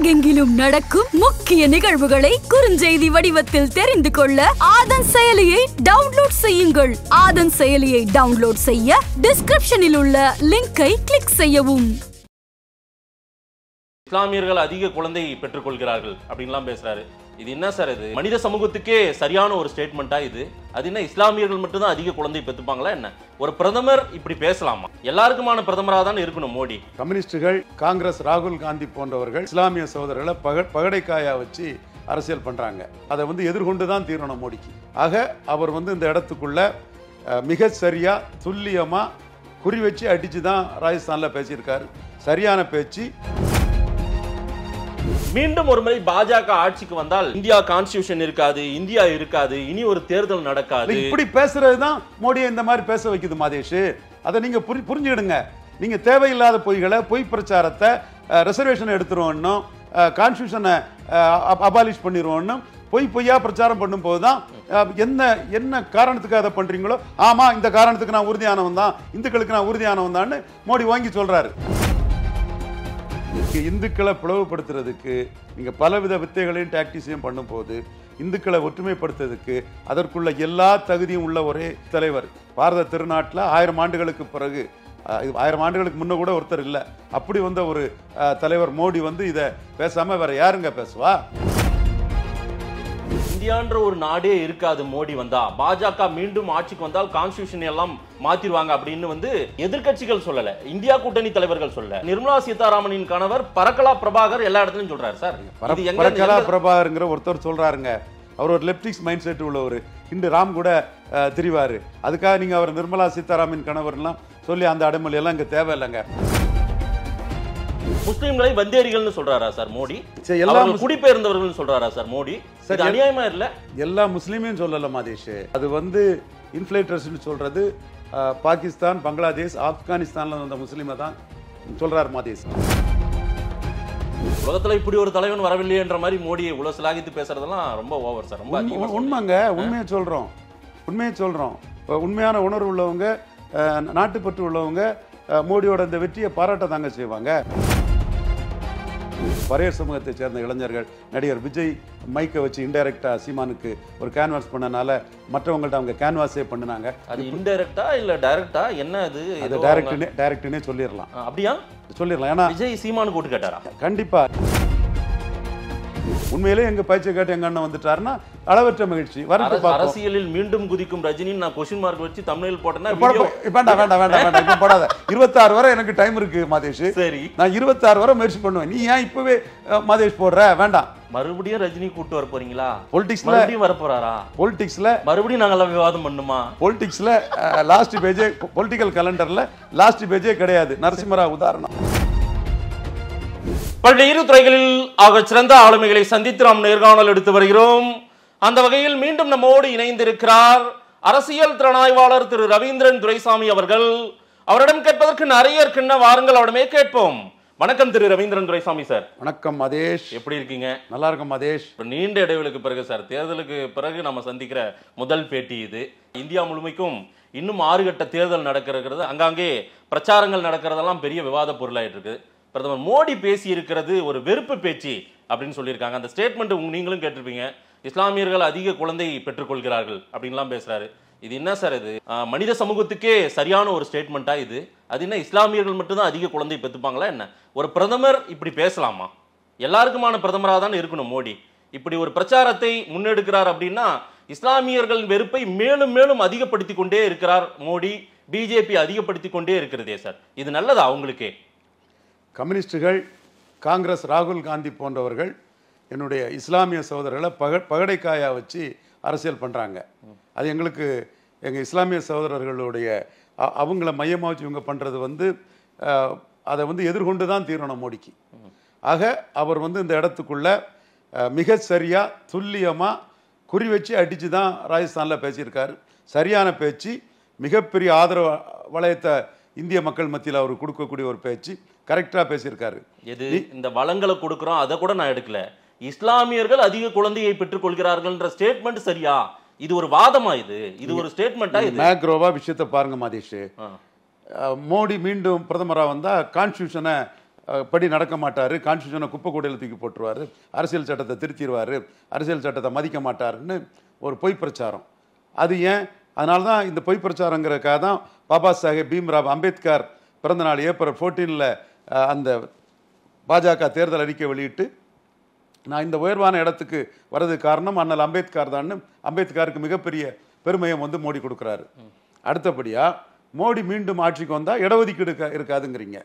உலகெங்கிலும் நடக்கும் முக்கிய நிகழ்வுகளை குறுஞ்செய்தி வடிவத்தில் தெரிந்து கொள்ள ஆதன் செயலியை டவுன்லோட் செய்யுங்கள் ஆதன் செயலியை டவுன்லோட் செய்ய டிஸ்கிரிப்ஷனில் உள்ள லிங்கை கிளிக் செய்யவும் இஸ்லாமியர்கள் அதிக குழந்தை பெற்றுக்கொள்கிறார்கள் அப்படின்லாம் பேசுறாரு இது என்ன சார் இது மனித சமூகத்துக்கே சரியான ஒரு ஸ்டேட்மெண்ட்டா இது அது என்ன இஸ்லாமியர்கள் மட்டும்தான் அதிக குழந்தை பெற்றுப்பாங்களா என்ன ஒரு பிரதமர் இப்படி பேசலாமா எல்லாருக்குமான பிரதமராக தான் இருக்கணும் மோடி கம்யூனிஸ்டுகள் காங்கிரஸ் ராகுல் காந்தி போன்றவர்கள் இஸ்லாமிய சகோதரர்களை பக பகடைக்காயா வச்சு அரசியல் பண்றாங்க அதை வந்து எதிர்கொண்டு தான் தீரணும் மோடிக்கு ஆக அவர் வந்து இந்த இடத்துக்குள்ள மிக சரியா துல்லியமா குறி வச்சு அடிச்சு தான் ராஜஸ்தான்ல பேசியிருக்காரு சரியான பேச்சு மீண்டும் ஒரு முறை பாஜக ஆட்சிக்கு வந்தால் இந்தியா கான்ஸ்டியூஷன் இருக்காது இந்தியா இருக்காது இனி ஒரு தேர்தல் நடக்காது இப்படி பேசுறதுதான் மோடியை இந்த மாதிரி பேச வைக்குது மாதேஷ் அதை நீங்க புரிஞ்சுக்கிடுங்க நீங்க தேவையில்லாத பொய்களை பொய் பிரச்சாரத்தை ரிசர்வேஷன் எடுத்துருவோம்னு கான்ஸ்டியூஷனை அபாலிஷ் பண்ணிடுவோம்னு பொய் பொய்யா பிரச்சாரம் பண்ணும் தான் என்ன என்ன காரணத்துக்கு அதை பண்றீங்களோ ஆமா இந்த காரணத்துக்கு நான் உறுதியானவன் தான் இந்துக்களுக்கு நான் உறுதியானவன் தான்னு மோடி வாங்கி சொல்றாரு இந்துக்களை பிளவுபடுத்துறதுக்கு நீங்கள் பலவித வித்தைகளையும் டாக்டிஸையும் பண்ணும்போது இந்துக்களை ஒற்றுமைப்படுத்துறதுக்கு அதற்குள்ள எல்லா தகுதியும் உள்ள ஒரே தலைவர் பாரத திருநாட்டில் ஆயிரம் ஆண்டுகளுக்கு பிறகு ஆயிரம் ஆண்டுகளுக்கு முன்ன கூட ஒருத்தர் இல்லை அப்படி வந்த ஒரு தலைவர் மோடி வந்து இதை பேசாமல் வேற யாருங்க பேசுவா இந்தியான்ற ஒரு நாடே இருக்காது மோடி வந்தா பாஜக மீண்டும் ஆட்சிக்கு வந்தால் கான்ஸ்டியூஷன் எல்லாம் மாத்திருவாங்க அப்படின்னு வந்து எதிர்கட்சிகள் சொல்லல இந்தியா கூட்டணி தலைவர்கள் சொல்லல நிர்மலா சீதாராமனின் கணவர் பரக்கலா பிரபாகர் எல்லா இடத்துலயும் சொல்றாரு சார் பரக்கலா பிரபாகர்ங்கிற ஒருத்தர் சொல்றாருங்க அவர் ஒரு லெப்டிக்ஸ் மைண்ட் செட் உள்ளவர் இன்று ராம் கூட தெரிவாரு அதுக்காக நீங்க அவர் நிர்மலா சீதாராமன் கணவர்லாம் சொல்லி அந்த எல்லாம் இங்க தேவையில்லைங்க முஸ்லீம்களை வந்தேரிகள்னு சொல்றாரா சார் மோடி எல்லா குடிபெயர்ந்தவர்கள் சொல்றாரா சார் மோடி சரி அநியாயமா இல்ல எல்லா முஸ்லீமையும் சொல்லல மாதேஷ் அது வந்து இன்ஃபிளேட்டர்ஸ் சொல்றது பாகிஸ்தான் பங்களாதேஷ் ஆப்கானிஸ்தான்ல வந்த முஸ்லீமை தான் சொல்றார் மாதேஷ் உலகத்துல இப்படி ஒரு தலைவன் என்ற மாதிரி மோடியை உலக சிலாகித்து பேசுறதெல்லாம் ரொம்ப ஓவர் சார் ரொம்ப உண்மைங்க உண்மையை சொல்றோம் உண்மையை சொல்றோம் உண்மையான உணர்வு உள்ளவங்க நாட்டுப்பற்று உள்ளவங்க மோடியோட இந்த வெற்றியை பாராட்ட தாங்க செய்வாங்க பரையர் சமூகத்தை சேர்ந்த இளைஞர்கள் நடிகர் விஜய் மைக்கை வச்சு இன்டைரக்டாக சீமானுக்கு ஒரு கேன்வாஸ் பண்ணனால மற்றவங்கள்ட்ட அவங்க கேன்வாஸே பண்ணினாங்க அது இன்டைரக்டா இல்ல டைரக்டா என்ன அது அது டைரக்ட்னே டைரக்டனே சொல்லிடலாம் அப்படியா சொல்லிடலாம் ஏன்னா விஜய் சீமானு போட்டு கேட்டாரா கண்டிப்பா உண்மையிலே எங்க பயிற்சியை கேட்டு எங்க அண்ணன் வந்துட்டாருன்னா அளவற்ற மகிழ்ச்சி வரட்டு அரசியலில் மீண்டும் குதிக்கும் ரஜினி நான் கொஸ்டின் மார்க் வச்சு தமிழில் போட்டேன்னா வேண்டாம் வேண்டாம் வேண்டாம் வேண்டாம் போடாத இருபத்தாறு வரை எனக்கு டைம் இருக்கு மாதேஷ் சரி நான் இருபத்தாறு வரை முயற்சி பண்ணுவேன் நீ ஏன் இப்பவே மாதேஷ் போடுற வேண்டாம் மறுபடியும் ரஜினி கூட்டு வர போறீங்களா பொலிட்டிக்ஸ்ல மறுபடியும் வர போறாரா பொலிட்டிக்ஸ்ல மறுபடியும் நாங்கள் விவாதம் பண்ணுமா பொலிட்டிக்ஸ்ல லாஸ்ட் பேஜே பொலிட்டிக்கல் கலண்டர்ல லாஸ்ட் பேஜே கிடையாது நரசிம்மரா உதாரணம் பல்வேறு துறைகளில் ஆக சிறந்த ஆளுமைகளை சந்தித்து நாம் நேர்காணல் எடுத்து வருகிறோம் அந்த வகையில் மீண்டும் நம்மோடு இணைந்திருக்கிறார் அரசியல் திறனாய்வாளர் திரு ரவீந்திரன் துரைசாமி அவர்கள் அவரிடம் கேட்பதற்கு நிறைய இருக்குன்னா வாருங்கள் அவரிடமே கேட்போம் வணக்கம் திரு ரவீந்திரன் துரைசாமி சார் வணக்கம் மதேஷ் எப்படி இருக்கீங்க நல்லா இருக்கும் மதேஷ் இப்போ நீண்ட இடைவெளிக்கு பிறகு சார் தேர்தலுக்கு பிறகு நம்ம சந்திக்கிற முதல் பேட்டி இது இந்தியா முழுமைக்கும் இன்னும் ஆறு கட்ட தேர்தல் நடக்கிறது அங்காங்கே பிரச்சாரங்கள் நடக்கிறதெல்லாம் பெரிய விவாத பொருளாயிட்டு இருக்கு பிரதமர் மோடி பேசி இருக்கிறது ஒரு வெறுப்பு பேச்சு அப்படின்னு சொல்லியிருக்காங்க அந்த ஸ்டேட்மெண்ட் நீங்களும் கேட்டிருப்பீங்க இஸ்லாமியர்கள் அதிக குழந்தை பெற்றுக்கொள்கிறார்கள் அப்படின்லாம் பேசுறாரு இது என்ன சார் இது மனித சமூகத்துக்கே சரியான ஒரு ஸ்டேட்மெண்ட்டா இது அது என்ன இஸ்லாமியர்கள் மட்டும்தான் அதிக குழந்தை பெற்றுப்பாங்களா என்ன ஒரு பிரதமர் இப்படி பேசலாமா எல்லாருக்குமான பிரதமராக தான் இருக்கணும் மோடி இப்படி ஒரு பிரச்சாரத்தை முன்னெடுக்கிறார் அப்படின்னா இஸ்லாமியர்களின் வெறுப்பை மேலும் மேலும் அதிகப்படுத்தி கொண்டே இருக்கிறார் மோடி பிஜேபி அதிகப்படுத்தி கொண்டே இருக்கிறதே சார் இது நல்லதா அவங்களுக்கே கம்யூனிஸ்டுகள் காங்கிரஸ் ராகுல் காந்தி போன்றவர்கள் என்னுடைய இஸ்லாமிய சகோதரர்களை பக பகடைக்காயாக வச்சு அரசியல் பண்ணுறாங்க அது எங்களுக்கு எங்கள் இஸ்லாமிய சகோதரர்களுடைய அவங்கள மையமாக வச்சு இவங்க பண்ணுறது வந்து அதை வந்து எதிர்கொண்டு தான் தீரணும் மோடிக்கு ஆக அவர் வந்து இந்த இடத்துக்குள்ள மிக சரியாக துல்லியமாக குறி வச்சு அடித்து தான் ராஜஸ்தானில் பேசியிருக்காரு சரியான பேச்சு மிகப்பெரிய ஆதரவு வளையத்தை இந்திய மக்கள் மத்தியில் அவர் கொடுக்கக்கூடிய ஒரு பேச்சு கரெக்டாக பேசியிருக்காரு எது இந்த வளங்களை கொடுக்குறோம் அதை கூட நான் எடுக்கல இஸ்லாமியர்கள் அதிக குழந்தையை பெற்றுக்கொள்கிறார்கள்ன்ற ஸ்டேட்மெண்ட் சரியா இது ஒரு வாதமா இது இது ஒரு ஸ்டேட்மெண்ட்டா இது மேக்ரோவா விஷயத்தை பாருங்க மாதேஷ் மோடி மீண்டும் பிரதமராக வந்தால் கான்ஸ்டியூஷனை படி நடக்க மாட்டார் கான்ஸ்டியூஷனை குப்பை கூடையில் தூக்கி போட்டுருவார் அரசியல் சட்டத்தை திருத்திடுவார் அரசியல் சட்டத்தை மதிக்க மாட்டாருன்னு ஒரு பொய் பிரச்சாரம் அது ஏன் அதனால தான் இந்த பொய் பிரச்சாரங்கிறக்காக தான் பாபா சாஹேப் பீம்ராவ் அம்பேத்கர் பிறந்த நாள் ஏப்ரல் ஃபோர்டீனில் அந்த பாஜக தேர்தல் அறிக்கை வெளியிட்டு நான் இந்த உயர்வான இடத்துக்கு வரது காரணம் அண்ணல் அம்பேத்கர் தான் அம்பேத்கருக்கு மிகப்பெரிய பெருமையம் வந்து மோடி கொடுக்குறாரு அடுத்தபடியாக மோடி மீண்டும் ஆட்சிக்கு வந்தால் இடஒதுக்கீடு இருக்காதுங்கிறீங்க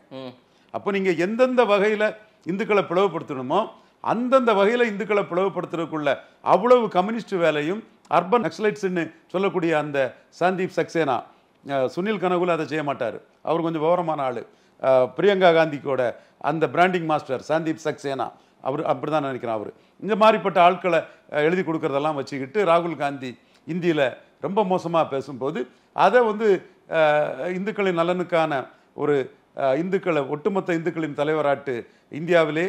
அப்போ நீங்கள் எந்தெந்த வகையில் இந்துக்களை பிளவுபடுத்தணுமோ அந்தந்த வகையில் இந்துக்களை பிளவுபடுத்துறதுக்குள்ள அவ்வளவு கம்யூனிஸ்ட் வேலையும் அர்பன் நக்ஸலைட்ஸ்னு சொல்லக்கூடிய அந்த சந்தீப் சக்சேனா சுனில் கனகுல அதை செய்ய மாட்டார் அவர் கொஞ்சம் விவரமான ஆள் பிரியங்கா காந்திக்கோட அந்த பிராண்டிங் மாஸ்டர் சந்தீப் சக்சேனா அவர் அப்படி தான் நினைக்கிறேன் அவர் இந்த மாதிரிப்பட்ட ஆட்களை எழுதி கொடுக்குறதெல்லாம் வச்சுக்கிட்டு ராகுல் காந்தி இந்தியில் ரொம்ப மோசமாக பேசும்போது அதை வந்து இந்துக்களின் நலனுக்கான ஒரு இந்துக்களை ஒட்டுமொத்த இந்துக்களின் தலைவராட்டு இந்தியாவிலே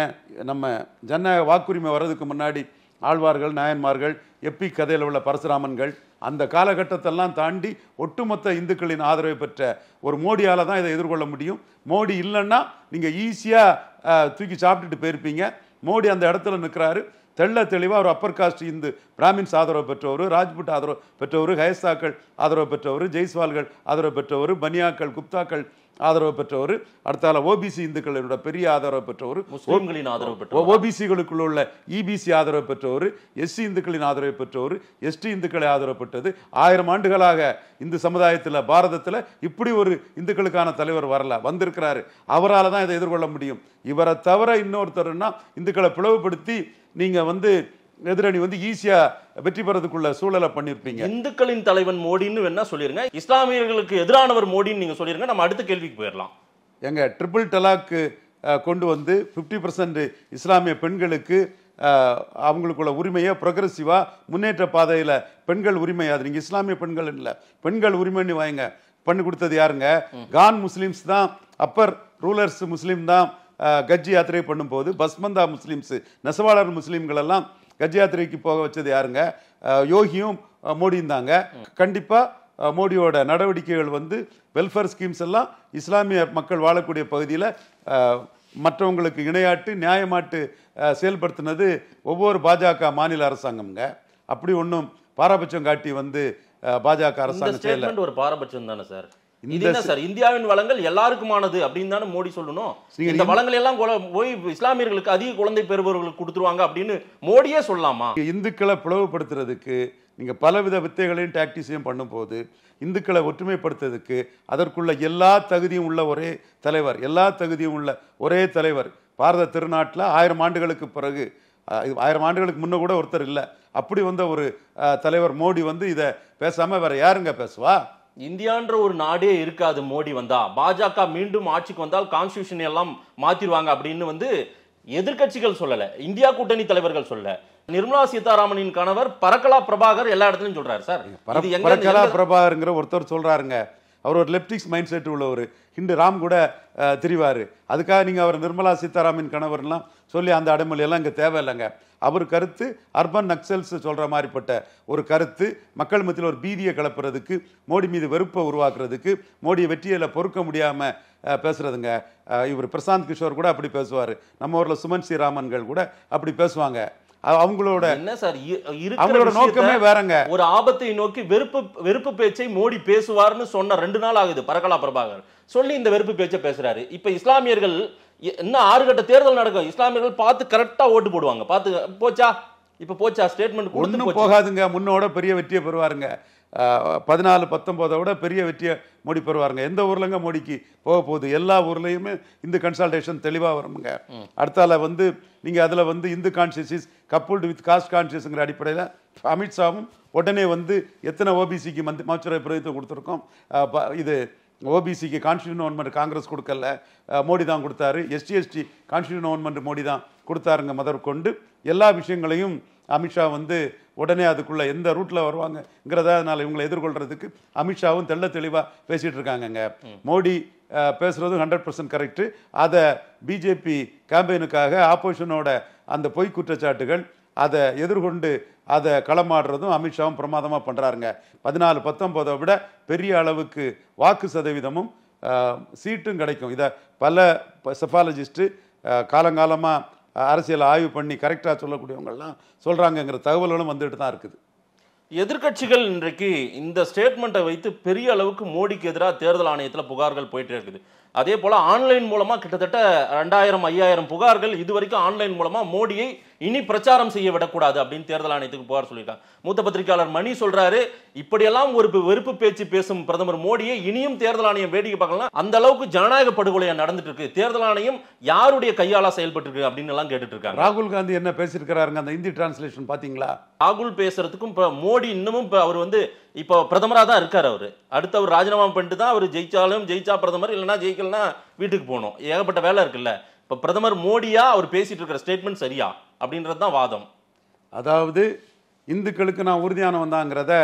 ஏன் நம்ம ஜனநாயக வாக்குரிமை வர்றதுக்கு முன்னாடி ஆழ்வார்கள் நாயன்மார்கள் எப்பி கதையில் உள்ள பரசுராமன்கள் அந்த காலகட்டத்தெல்லாம் தாண்டி ஒட்டுமொத்த இந்துக்களின் ஆதரவை பெற்ற ஒரு மோடியால் தான் இதை எதிர்கொள்ள முடியும் மோடி இல்லைன்னா நீங்கள் ஈஸியாக தூக்கி சாப்பிட்டுட்டு போயிருப்பீங்க மோடி அந்த இடத்துல நிற்கிறாரு தெள்ள தெளிவாக ஒரு அப்பர் காஸ்ட் இந்து பிராமின்ஸ் ஆதரவு பெற்றவர் ராஜ்புட் ஆதரவு பெற்றவர் ஹயஸ்தாக்கள் ஆதரவு பெற்றவர் ஜெய்ஸ்வால்கள் ஆதரவு பெற்றவர் பனியாக்கள் குப்தாக்கள் ஆதரவு பெற்றவர் அடுத்தால ஓபிசி இந்துக்களோட பெரிய ஆதரவு பெற்றவர் முஸ்லீம்களின் e ஆதரவு பெற்றவர் ஓபிசிகளுக்குள்ள உள்ள இபிசி ஆதரவு பெற்றவர் எஸ்சி இந்துக்களின் ஆதரவு பெற்றவர் எஸ்டி இந்துக்களை ஆதரவு பெற்றது ஆயிரம் ஆண்டுகளாக இந்து சமுதாயத்தில் பாரதத்தில் இப்படி ஒரு இந்துக்களுக்கான தலைவர் வரல வந்திருக்கிறாரு அவரால் தான் இதை எதிர்கொள்ள முடியும் இவரை தவிர இன்னொருத்தர்னா இந்துக்களை பிளவுபடுத்தி நீங்கள் வந்து எதிரணி வந்து ஈஸியா வெற்றி பெறதுக்குள்ள சூழலை பண்ணிருப்பீங்க இந்துக்களின் தலைவன் மோடின்னு வேணா சொல்லிருங்க இஸ்லாமியர்களுக்கு எதிரானவர் மோடின்னு நீங்க சொல்லிருங்க நம்ம அடுத்த கேள்விக்கு போயிடலாம் எங்க ட்ரிபிள் டலாக்கு கொண்டு வந்து ஃபிஃப்டி பர்சன்ட் இஸ்லாமிய பெண்களுக்கு அவங்களுக்குள்ள உரிமையை ப்ரொக்ரஸிவாக முன்னேற்ற பாதையில் பெண்கள் உரிமை அது நீங்கள் இஸ்லாமிய பெண்கள் இல்லை பெண்கள் உரிமைன்னு வாங்க பண்ணி கொடுத்தது யாருங்க கான் முஸ்லீம்ஸ் தான் அப்பர் ரூலர்ஸ் முஸ்லீம் தான் கஜ்ஜி யாத்திரை பண்ணும்போது பஸ்மந்தா முஸ்லீம்ஸு நெசவாளர் முஸ்லீம்களெல்லாம் கஜ யாத்திரைக்கு போக வச்சது யாருங்க யோகியும் மோடியும் தாங்க கண்டிப்பாக மோடியோட நடவடிக்கைகள் வந்து வெல்ஃபேர் ஸ்கீம்ஸ் எல்லாம் இஸ்லாமிய மக்கள் வாழக்கூடிய பகுதியில் மற்றவங்களுக்கு இணையாட்டு நியாயமாட்டு செயல்படுத்தினது ஒவ்வொரு பாஜக மாநில அரசாங்கம்ங்க அப்படி ஒன்றும் பாரபட்சம் காட்டி வந்து பாஜக அரசாங்கம் ஒரு பாரபட்சம் தானே சார் இது சார் இந்தியாவின் வளங்கள் எல்லாருக்குமானது அப்படின்னு தானே மோடி சொல்லணும் இந்த வளங்கள் எல்லாம் போய் இஸ்லாமியர்களுக்கு அதிக குழந்தை பெறுபவர்களுக்கு கொடுத்துருவாங்க அப்படின்னு மோடியே சொல்லலாமா இந்துக்களை பிளவுபடுத்துறதுக்கு நீங்கள் பலவித வித்தைகளையும் டாக்டிஸையும் பண்ணும்போது இந்துக்களை ஒற்றுமைப்படுத்துறதுக்கு அதற்குள்ள எல்லா தகுதியும் உள்ள ஒரே தலைவர் எல்லா தகுதியும் உள்ள ஒரே தலைவர் பாரத திருநாட்டில் ஆயிரம் ஆண்டுகளுக்கு பிறகு ஆயிரம் ஆண்டுகளுக்கு முன்ன கூட ஒருத்தர் இல்லை அப்படி வந்த ஒரு தலைவர் மோடி வந்து இதை பேசாமல் வேற யாருங்க பேசுவா இந்தியான்ற ஒரு நாடே இருக்காது மோடி வந்தா பாஜக மீண்டும் ஆட்சிக்கு வந்தால் கான்ஸ்டியூஷன் எல்லாம் மாத்திருவாங்க அப்படின்னு வந்து எதிர்கட்சிகள் சொல்லல இந்தியா கூட்டணி தலைவர்கள் சொல்லல நிர்மலா சீதாராமனின் கணவர் பரக்கலா பிரபாகர் எல்லா இடத்துலயும் சொல்றாரு சார் பிரபாகருங்கிற ஒருத்தர் சொல்றாருங்க அவர் ஒரு லெப்டிக்ஸ் மைண்ட் செட் உள்ளவர் ஹிண்டு ராம் கூட தெரிவார் அதுக்காக நீங்கள் அவர் நிர்மலா சீதாராமன் கணவர்லாம் சொல்லி அந்த அடைமொழியெல்லாம் இங்கே தேவையில்லைங்க அவர் கருத்து அர்பன் நக்சல்ஸ் சொல்கிற மாதிரிப்பட்ட ஒரு கருத்து மக்கள் மத்தியில் ஒரு பீதியை கலப்புறதுக்கு மோடி மீது வெறுப்பை உருவாக்குறதுக்கு மோடியை வெற்றியில் பொறுக்க முடியாமல் பேசுகிறதுங்க இவர் பிரசாந்த் கிஷோர் கூட அப்படி பேசுவார் நம்ம ஊரில் சுமன் ஸ்ரீராமன்கள் கூட அப்படி பேசுவாங்க அவங்களோட என்ன சார் அவங்களோட நோக்கமே வேறங்க ஒரு ஆபத்தை நோக்கி வெறுப்பு வெறுப்பு பேச்சை மோடி பேசுவார்னு சொன்ன ரெண்டு நாள் ஆகுது பரகலா பிரபாகர் சொல்லி இந்த வெறுப்பு பேச்சை பேசுறாரு இப்ப இஸ்லாமியர்கள் என்ன ஆறு கட்ட தேர்தல் நடக்கும் இஸ்லாமியர்கள் பார்த்து கரெக்டா ஓட்டு போடுவாங்க பார்த்து போச்சா இப்ப போச்சா ஸ்டேட்மெண்ட் ஒன்றும் போகாதுங்க முன்னோட பெரிய வெற்றியை பெறுவாருங்க பதினாலு பத்தொம்போதை விட பெரிய வெற்றியை மோடி பெறுவாருங்க எந்த ஊர்லங்க மோடிக்கு போக போகுது எல்லா ஊர்லேயுமே இந்து கன்சல்டேஷன் தெளிவாக வருமுங்க அடுத்தால வந்து நீங்கள் அதில் வந்து Hindu conscious coupled with caste கான்சியஸுங்கிற அடிப்படையில் அமித்ஷாவும் உடனே வந்து எத்தனை ஓபிசிக்கு மந்தி மாச்சுரை பிரதித்துவம் கொடுத்துருக்கோம் இது ஓபிசிக்கு கான்ஸ்டியூன் கவர்மெண்ட் காங்கிரஸ் கொடுக்கல மோடி தான் கொடுத்தாரு எஸ்டி எஸ்டி கான்ஸ்டியூன் கவர்மெண்ட் மோடி தான் கொடுத்தாருங்க முதற்கொண்டு எல்லா விஷயங்களையும் அமித்ஷா வந்து உடனே அதுக்குள்ளே எந்த ரூட்டில் வருவாங்கங்கிறத அதனால் இவங்களை எதிர்கொள்கிறதுக்கு அமித்ஷாவும் தெள்ள தெளிவாக பேசிகிட்டு இருக்காங்கங்க மோடி பேசுகிறதும் ஹண்ட்ரட் பர்சன்ட் கரெக்டு அதை பிஜேபி கேம்பெயினுக்காக ஆப்போசிஷனோட அந்த பொய் குற்றச்சாட்டுகள் அதை எதிர்கொண்டு அதை களமாடுறதும் அமித்ஷாவும் பிரமாதமாக பண்ணுறாருங்க பதினாலு பத்தொம்போதை விட பெரிய அளவுக்கு வாக்கு சதவீதமும் சீட்டும் கிடைக்கும் இதை பல செஃபாலஜிஸ்ட்டு காலங்காலமாக அரசியல் ஆய்வு பண்ணி கரெக்டாக சொல்லக்கூடியவங்கள்லாம் சொல்கிறாங்கங்கிற தகவல்களும் வந்துட்டு தான் இருக்குது எதிர்கட்சிகள் இன்றைக்கு இந்த ஸ்டேட்மெண்ட்டை வைத்து பெரிய அளவுக்கு மோடிக்கு எதிராக தேர்தல் ஆணையத்தில் புகார்கள் போயிட்டே இருக்குது அதே போல் ஆன்லைன் மூலமாக கிட்டத்தட்ட ரெண்டாயிரம் ஐயாயிரம் புகார்கள் இது வரைக்கும் ஆன்லைன் மூலமாக மோடியை இனி பிரச்சாரம் செய்ய விடக்கூடாது அப்படின்னு தேர்தல் ஆணையத்துக்கு புகார் சொல்லியிருக்காங்க மூத்த பத்திரிகையாளர் மணி சொல்றாரு இப்படியெல்லாம் ஒரு வெறுப்பு பேச்சு பேசும் பிரதமர் மோடியை இனியும் தேர்தல் ஆணையம் வேடிக்கை பார்க்கலாம் அந்த அளவுக்கு ஜனநாயக படுகொலையா நடந்துட்டு இருக்கு தேர்தல் ஆணையம் யாருடைய கையால செயல்பட்டு இருக்கு அப்படின்னு எல்லாம் கேட்டுட்டு இருக்காங்க ராகுல் காந்தி என்ன பேசியிருக்கிறாருங்க அந்த இந்தி டிரான்ஸ்லேஷன் பாத்தீங்களா ராகுல் பேசுறதுக்கும் இப்போ மோடி இன்னமும் இப்போ அவர் வந்து இப்போ பிரதமராக தான் இருக்கார் அவர் அடுத்து அவர் ராஜினாமா பண்ணிட்டு தான் அவர் ஜெயிச்சாலும் ஜெயிச்சா பிரதமர் இல்லைன்னா ஜெயிக்கலன்னா வீட்டுக்கு போகணும் ஏகப்பட்ட வேலை இருக்குல்ல இப்போ பிரதமர் மோடியா அவர் பேசிட்டு இருக்கிற ஸ்டேட்மெண்ட் சரியா அப்படின்றது தான் வாதம் அதாவது இந்துக்களுக்கு நான் உறுதியானவன் தாங்கிறத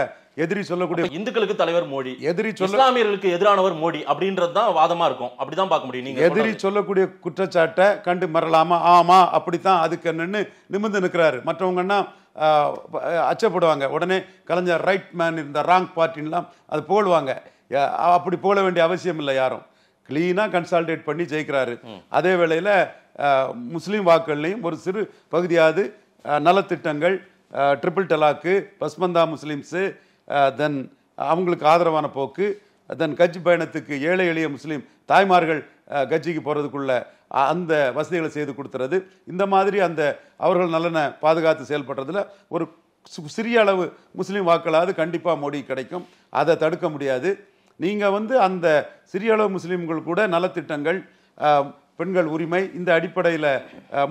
எதிரி சொல்லக்கூடிய இந்துக்களுக்கு தலைவர் மோடி எதிரி சொல்ல இஸ்லாமியர்களுக்கு எதிரானவர் மோடி அப்படின்றது தான் வாதமா இருக்கும் அப்படிதான் பார்க்க முடியும் நீங்க எதிரி சொல்லக்கூடிய குற்றச்சாட்டை கண்டு மறலாமா ஆமா அப்படித்தான் அதுக்கு என்னன்னு நிமிர்ந்து நிற்கிறாரு மற்றவங்கன்னா அச்சப்படுவாங்க உடனே கலைஞர் ரைட் மேன் இந்த ராங் பார்ட்டின்லாம் அது போடுவாங்க அப்படி போட வேண்டிய அவசியம் இல்லை யாரும் கிளீனாக கன்சால்டேட் பண்ணி ஜெயிக்கிறாரு அதே வேளையில் முஸ்லீம் வாக்குகள்லையும் ஒரு சிறு பகுதியாவது நலத்திட்டங்கள் ட்ரிபிள் டலாக்கு பஸ்மந்தா முஸ்லீம்ஸு தென் அவங்களுக்கு ஆதரவான போக்கு தென் கட்சி பயணத்துக்கு ஏழை எளிய முஸ்லீம் தாய்மார்கள் கட்சிக்கு போகிறதுக்குள்ள அந்த வசதிகளை செய்து கொடுத்துறது இந்த மாதிரி அந்த அவர்கள் நலனை பாதுகாத்து செயல்படுறதுல ஒரு சிறிய அளவு முஸ்லீம் வாக்களாவது கண்டிப்பாக மோடி கிடைக்கும் அதை தடுக்க முடியாது நீங்கள் வந்து அந்த சிறிய அளவு முஸ்லீம்கள் கூட நலத்திட்டங்கள் பெண்கள் உரிமை இந்த அடிப்படையில்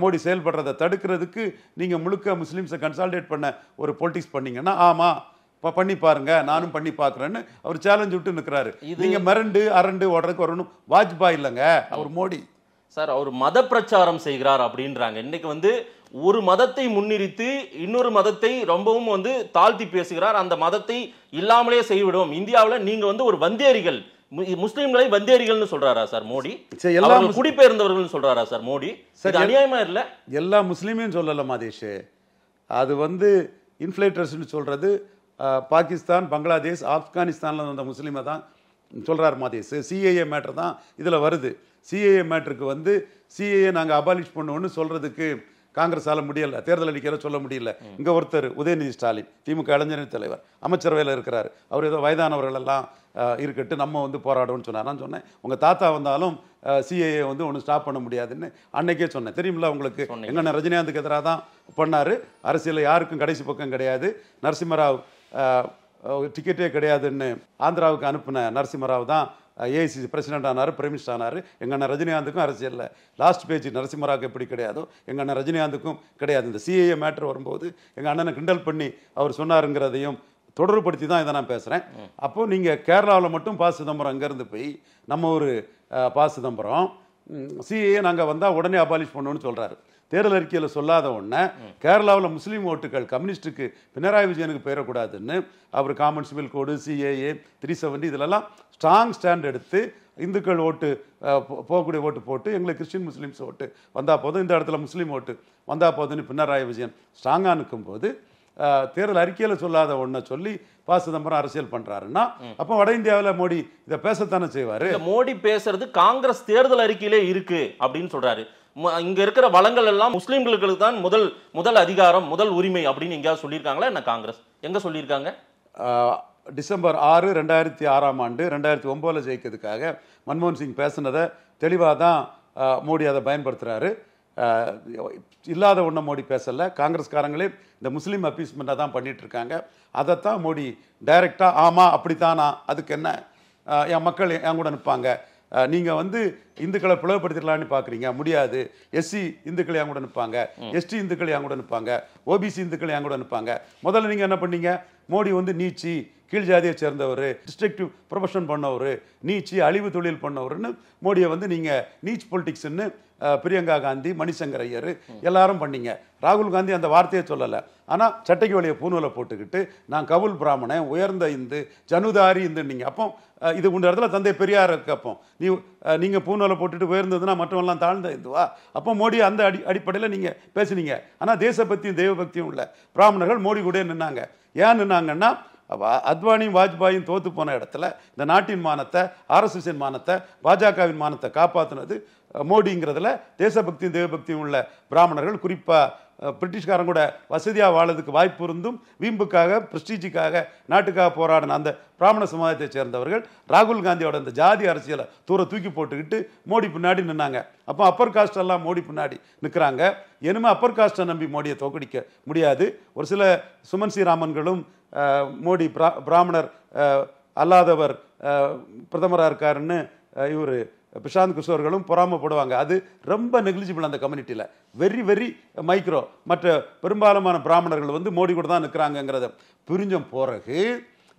மோடி செயல்படுறதை தடுக்கிறதுக்கு நீங்கள் முழுக்க முஸ்லீம்ஸை கன்சால்டேட் பண்ண ஒரு பொலிட்டிக்ஸ் பண்ணீங்கன்னா ஆமாம் இப்போ பண்ணி பாருங்க நானும் பண்ணி பார்க்குறேன்னு அவர் சேலஞ்சு விட்டு நிற்கிறாரு நீங்கள் மிரண்டு அரண்டு ஓடுறதுக்கு வரணும் வாஜ்பாய் இல்லைங்க அவர் மோடி சார் அவர் மத பிரச்சாரம் செய்கிறார் அப்படின்றாங்க இன்னைக்கு வந்து ஒரு மதத்தை முன்னிறுத்து இன்னொரு மதத்தை ரொம்பவும் வந்து தாழ்த்தி பேசுகிறார் அந்த மதத்தை இல்லாமலே செய்விடுவோம் இந்தியாவில் நீங்கள் வந்து ஒரு வந்தேரிகள் முஸ்லீம்களை வந்தேரிகள்னு சொல்றாரா சார் மோடி எல்லாம் குடிபெயர்ந்தவர்கள் சொல்றாரா சார் மோடி சரி அநியாயமா இல்ல எல்லா முஸ்லீமையும் சொல்லல மாதேஷ் அது வந்து இன்ஃபிளேட்டர்ஸ்னு சொல்றது பாகிஸ்தான் பங்களாதேஷ் ஆப்கானிஸ்தான்ல வந்த முஸ்லீமை தான் சொல்றாரு மாதேஷ் சிஏஏ மேட்ரு தான் இதில் வருது சிஏஏ மேட்ருக்கு வந்து சிஏஏ நாங்கள் அபாலிஷ் பண்ணுவோன்னு சொல்கிறதுக்கு காங்கிரஸால் முடியலை தேர்தல் அறிக்கையில் சொல்ல முடியல இங்கே ஒருத்தர் உதயநிதி ஸ்டாலின் திமுக இளைஞரணி தலைவர் அமைச்சரவையில் இருக்கிறார் அவர் ஏதோ எல்லாம் இருக்கட்டு நம்ம வந்து போராடும்னு சொன்னார் நான் சொன்னேன் உங்கள் தாத்தா வந்தாலும் சிஏஏ வந்து ஒன்று ஸ்டாப் பண்ண முடியாதுன்னு அன்னைக்கே சொன்னேன் தெரியுமில்ல உங்களுக்கு என்னென்ன ரஜினிகாந்துக்கு எதிராக தான் பண்ணார் அரசியலில் யாருக்கும் கடைசி பக்கம் கிடையாது நரசிம்மராவ் டிக்கெட்டே கிடையாதுன்னு ஆந்திராவுக்கு அனுப்பின நரசிம்மராவ் தான் ஏஐசிசி பிரசிடென்ட் ஆனார் பிரைம் மினிஸ்டர் ஆனார் எங்கள் அண்ணன் ரஜினிகாந்துக்கும் அரசியலில் லாஸ்ட் பேஜ் நரசிம்மராவுக்கு எப்படி கிடையாதோ எங்கள் அண்ணன் ரஜினிகாந்துக்கும் கிடையாது இந்த சிஏஏ மேட்ரு வரும்போது எங்கள் அண்ணனை கிண்டல் பண்ணி அவர் சொன்னாருங்கிறதையும் தொடர்புபடுத்தி தான் இதை நான் பேசுகிறேன் அப்போது நீங்கள் கேரளாவில் மட்டும் பா சிதம்பரம் அங்கேருந்து போய் நம்ம ஒரு பா சிதம்பரம் சிஏஏ நாங்கள் வந்தால் உடனே அபாலிஷ் பண்ணணும்னு சொல்கிறாரு தேர்தல் அறிக்கையில் சொல்லாத ஒன்று கேரளாவில் முஸ்லீம் ஓட்டுகள் கம்யூனிஸ்ட்டுக்கு பினராயி விஜயனுக்கு பெயரக்கூடாதுன்னு அவர் common civil code CAA three seventy இதிலெல்லாம் ஸ்ட்ராங் ஸ்டாண்ட் எடுத்து இந்துக்கள் ஓட்டு போகக்கூடிய ஓட்டு போட்டு எங்களுக்கு கிறிஸ்டின் முஸ்லீம்ஸ் ஓட்டு வந்தால் போதும் இந்த இடத்துல முஸ்லீம் ஓட்டு வந்தால் போதும்னு பினராயி விஜயன் ஸ்ட்ராங்காக போது தேர்தல் அறிக்கையில் சொல்லாத ஒன்றை சொல்லி பாசுதம்பரம் சிதம்பரம் அரசியல் பண்ணுறாருன்னா அப்போ வட இந்தியாவில் மோடி இதை பேசத்தானே செய்வார் மோடி பேசுறது காங்கிரஸ் தேர்தல் அறிக்கையிலே இருக்கு அப்படின்னு சொல்கிறாரு இங்கே இருக்கிற வளங்கள் எல்லாம் முஸ்லீம்களுக்கு தான் முதல் முதல் அதிகாரம் முதல் உரிமை அப்படின்னு எங்கேயாவது சொல்லியிருக்காங்களா என்ன காங்கிரஸ் எங்கே சொல்லியிருக்காங்க டிசம்பர் ஆறு ரெண்டாயிரத்தி ஆறாம் ஆண்டு ரெண்டாயிரத்தி ஒம்போதில் ஜெயிக்கிறதுக்காக மன்மோகன் சிங் பேசினதை தெளிவாக தான் மோடி அதை பயன்படுத்துகிறாரு இல்லாத ஒன்றை மோடி பேசலை காங்கிரஸ்காரங்களே இந்த முஸ்லீம் அப்பீஸ்மெண்ட்டை தான் பண்ணிகிட்ருக்காங்க அதைத்தான் மோடி டைரெக்டாக ஆமாம் அப்படித்தானா அதுக்கு என்ன என் மக்கள் என் கூட நிற்பாங்க நீங்கள் வந்து இந்துக்களை பிளவுபடுத்திடலான்னு பார்க்குறீங்க முடியாது எஸ்சி இந்துக்கள் என் கூட நிற்பாங்க எஸ்டி இந்துக்கள் என் கூட நிற்பாங்க ஓபிசி இந்துக்கள் என் கூட நிற்பாங்க முதல்ல நீங்கள் என்ன பண்ணீங்க மோடி வந்து நீச்சி கீழ் ஜாதியை சேர்ந்தவர் டிஸ்ட்ரிக்டிவ் ப்ரொஃபஷன் பண்ணவர் நீச்சி அழிவு தொழில் பண்ணவர்னு மோடியை வந்து நீங்கள் நீச் பொலிட்டிக்ஸ்ன்னு பிரியங்கா காந்தி மணிசங்கர் ஐயர் எல்லாரும் பண்ணீங்க ராகுல் காந்தி அந்த வார்த்தையை சொல்லலை ஆனால் சட்டைக்கு வழியை பூநூலை போட்டுக்கிட்டு நான் கவுல் பிராமணன் உயர்ந்த இந்து ஜனுதாரி இந்து நீங்கள் அப்போ இது உண்ட இடத்துல தந்தை பெரியார் இருக்கப்போ நீ நீங்கள் பூநூலை போட்டுட்டு உயர்ந்ததுன்னா மற்றவெல்லாம் தாழ்ந்த இந்துவா அப்போ மோடி அந்த அடி அடிப்படையில் நீங்கள் பேசுனீங்க ஆனால் தேசபக்தியும் தெய்வபக்தியும் உள்ள பிராமணர்கள் மோடி கூட நின்னாங்க ஏன் நின்னாங்கன்னா அத்வானியும் வாஜ்பாயும் தோத்து போன இடத்துல இந்த நாட்டின் மானத்தை ஆர்எஸ்எஸின் மானத்தை பாஜகவின் மானத்தை காப்பாற்றினது மோடிங்கிறதுல தேசபக்தி தேவபக்தியும் உள்ள பிராமணர்கள் குறிப்பாக பிரிட்டிஷ்காரன் கூட வசதியாக வாழறதுக்கு வாய்ப்பு இருந்தும் வீம்புக்காக பிரஸ்டீஜுக்காக நாட்டுக்காக போராடின அந்த பிராமண சமுதாயத்தை சேர்ந்தவர்கள் ராகுல் காந்தியோட அந்த ஜாதி அரசியலை தூர தூக்கி போட்டுக்கிட்டு மோடி பின்னாடி நின்னாங்க அப்போ அப்பர் காஸ்டெல்லாம் மோடி பின்னாடி நிற்கிறாங்க எனமே அப்பர் காஸ்ட்டை நம்பி மோடியை தோக்கடிக்க முடியாது ஒரு சில சுமன் ஸ்ரீராமன்களும் மோடி பிரா பிராமணர் அல்லாதவர் பிரதமராக இருக்காருன்னு இவர் பிரசாந்த் கிஷோர்களும் பொறாமப்படுவாங்க அது ரொம்ப நெக்லிஜிபிள் அந்த கம்யூனிட்டியில் வெரி வெரி மைக்ரோ மற்ற பெரும்பாலுமான பிராமணர்கள் வந்து மோடி கூட தான் நிற்கிறாங்கிறத புரிஞ்சும் பிறகு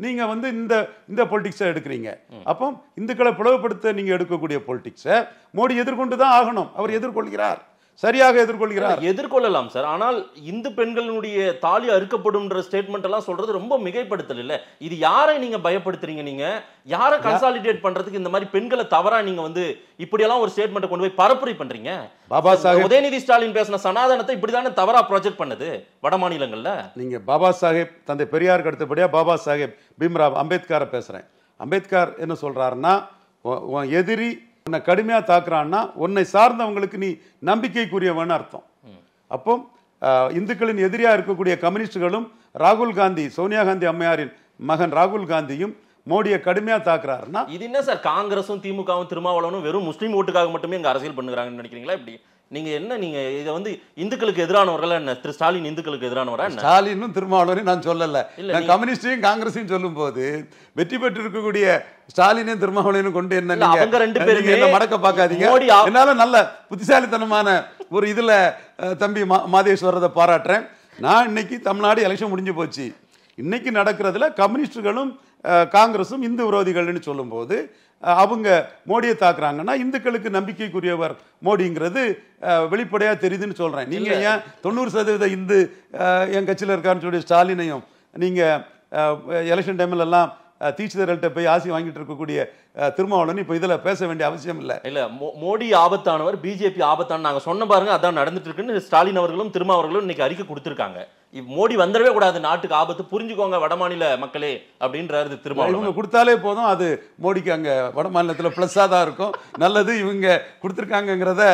நீங்கள் வந்து இந்த இந்த பொலிட்டிக்ஸை எடுக்கிறீங்க அப்போ இந்துக்களை பிளவுபடுத்த நீங்கள் எடுக்கக்கூடிய பொலிட்டிக்ஸை மோடி எதிர்கொண்டு தான் ஆகணும் அவர் எதிர்கொள்கிறார் சரியாக எதிர்கொள்கிறார் எதிர்கொள்ளலாம் சார் ஆனால் இந்து பெண்களினுடைய தாலி அறுக்கப்படும் ஸ்டேட்மெண்ட் எல்லாம் சொல்றது ரொம்ப மிகைப்படுத்தல் இல்ல இது யாரை நீங்க பயப்படுத்துறீங்க நீங்க யாரை கன்சாலிடேட் பண்றதுக்கு இந்த மாதிரி பெண்களை தவறா நீங்க வந்து இப்படி எல்லாம் ஒரு ஸ்டேட்மெண்ட் கொண்டு போய் பரப்புரை பண்றீங்க பாபா சாஹேப் உதயநிதி ஸ்டாலின் பேசின சனாதனத்தை இப்படிதானே தவறா ப்ராஜெக்ட் பண்ணது வட மாநிலங்கள்ல நீங்க பாபா சாஹேப் தந்தை பெரியாருக்கு அடுத்தபடியா பாபா சாஹேப் பீம்ராவ் அம்பேத்கரை பேசுறேன் அம்பேத்கர் என்ன சொல்றாருன்னா எதிரி உன்னை கடுமையாக தாக்குறான்னா உன்னை சார்ந்தவங்களுக்கு நீ நம்பிக்கைக்குரியவன் அர்த்தம் அப்போ இந்துக்களின் எதிரியாக இருக்கக்கூடிய கம்யூனிஸ்டுகளும் ராகுல் காந்தி சோனியா காந்தி அம்மையாரின் மகன் ராகுல் காந்தியும் மோடியை கடுமையா தாக்குறாருன்னா இது என்ன சார் காங்கிரசும் திமுகவும் திருமாவளவனும் வெறும் முஸ்லீம் ஓட்டுக்காக மட்டுமே இங்க அரசியல் பண்ணுறாங்கன்னு நினைக்கிறீங்களா இப்படி நீங்க என்ன நீங்க இதை வந்து இந்துக்களுக்கு எதிரானவர்கள் என்ன திரு ஸ்டாலின் இந்துக்களுக்கு எதிரானவரா ஸ்டாலினும் திருமாவளவனையும் நான் சொல்லல நான் கம்யூனிஸ்டையும் காங்கிரஸையும் போது வெற்றி பெற்றிருக்கக்கூடிய ஸ்டாலினையும் திருமாவளவனையும் கொண்டு என்ன அவங்க ரெண்டு பேரும் என்ன மடக்க பார்க்காதீங்க என்னால நல்ல புத்திசாலித்தனமான ஒரு இதுல தம்பி மாதேஸ்வரத்தை பாராட்டுறேன் நான் இன்னைக்கு தமிழ்நாடு எலெக்ஷன் முடிஞ்சு போச்சு இன்னைக்கு நடக்கிறதுல கம்யூனிஸ்டுகளும் காங்கிரஸும் இந்து விரோதிகள்னு சொல்லும்போது அவங்க மோடியை தாக்குறாங்கன்னா இந்துக்களுக்கு நம்பிக்கைக்குரியவர் மோடிங்கிறது வெளிப்படையாக தெரியுதுன்னு சொல்கிறேன் நீங்கள் ஏன் தொண்ணூறு சதவீத இந்து என் கட்சியில் இருக்காருன்னு சொல்லி ஸ்டாலினையும் நீங்கள் எலெக்ஷன் டைம்லலாம் எல்லாம் தீட்சிதர்கள்ட்ட போய் ஆசி வாங்கிட்டு இருக்கக்கூடிய திருமாவளவன் இப்போ இதில் பேச வேண்டிய அவசியம் இல்லை இல்லை மோடி ஆபத்தானவர் பிஜேபி ஆபத்தான நாங்கள் சொன்ன பாருங்க அதான் நடந்துட்டு இருக்குன்னு ஸ்டாலின் அவர்களும் திருமாவர்களும் இன்னைக்கு அறிக்கை கொடுத்துருக்காங்க மோடி வந்துடவே கூடாது நாட்டுக்கு ஆபத்து புரிஞ்சுக்கோங்க வடமாநில மக்களே அப்படின்றது திரும்ப இவங்க கொடுத்தாலே போதும் அது மோடிக்கு அங்கே வட மாநிலத்தில் ப்ளஸ்ஸாக தான் இருக்கும் நல்லது இவங்க கொடுத்துருக்காங்கங்கிறத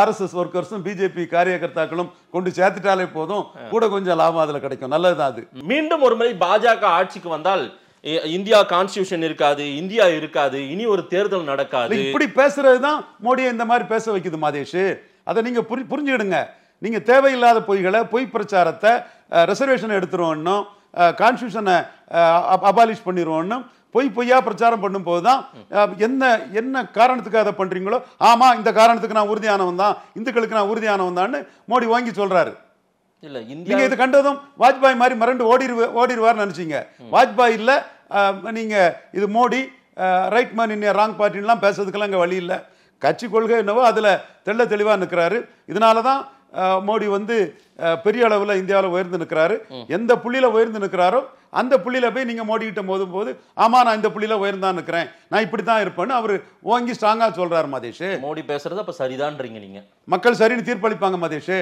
ஆர்எஸ்எஸ் ஒர்க்கர்ஸும் பிஜேபி காரியகர்த்தாக்களும் கொண்டு சேர்த்துட்டாலே போதும் கூட கொஞ்சம் லாபம் அதில் கிடைக்கும் நல்லது தான் அது மீண்டும் ஒரு முறை பாஜக ஆட்சிக்கு வந்தால் இந்தியா கான்ஸ்டியூஷன் இருக்காது இந்தியா இருக்காது இனி ஒரு தேர்தல் நடக்காது இப்படி பேசுறது தான் மோடியை இந்த மாதிரி பேச வைக்குது மாதேஷ் அதை நீங்க புரி புரிஞ்சுக்கிடுங்க நீங்கள் தேவையில்லாத பொய்களை பொய் பிரச்சாரத்தை ரிசர்வேஷனை எடுத்துருவோன்னும் கான்ஸ்டியூஷனை அபாலிஷ் பண்ணிடுவோன்னும் பொய் பொய்யா பிரச்சாரம் பண்ணும்போது தான் என்ன என்ன காரணத்துக்கு அதை பண்ணுறீங்களோ ஆமாம் இந்த காரணத்துக்கு நான் உறுதியானவன் தான் இந்துக்களுக்கு நான் உறுதியானவன் தான்னு மோடி வாங்கி சொல்கிறாரு இல்லை நீங்கள் இது கண்டதும் வாஜ்பாய் மாதிரி மறண்டு ஓடிடுவ ஓடிடுவார்னு நினச்சிங்க வாஜ்பாய் இல்லை நீங்கள் இது மோடி ரைட் மேன் இன்னிய ராங் பார்ட்டின்லாம் பேசுறதுக்கெல்லாம் இங்கே வழி இல்லை கட்சி கொள்கை என்னவோ அதில் தெள்ள தெளிவாக நிற்கிறாரு இதனால தான் மோடி வந்து பெரிய அளவில் இந்தியாவில் உயர்ந்து நிற்கிறாரு எந்த புள்ளியில் உயர்ந்து நிற்கிறாரோ அந்த புள்ளியில் போய் நீங்கள் கிட்ட மோதும் போது ஆமாம் நான் இந்த புள்ளியில் உயர்ந்தான் நிற்கிறேன் நான் இப்படி தான் இருப்பேன்னு அவர் ஓங்கி ஸ்ட்ராங்காக சொல்கிறார் மதேஷ் மோடி பேசுறது அப்போ சரிதான்றீங்க நீங்கள் மக்கள் சரின்னு தீர்ப்பளிப்பாங்க மதேஷ்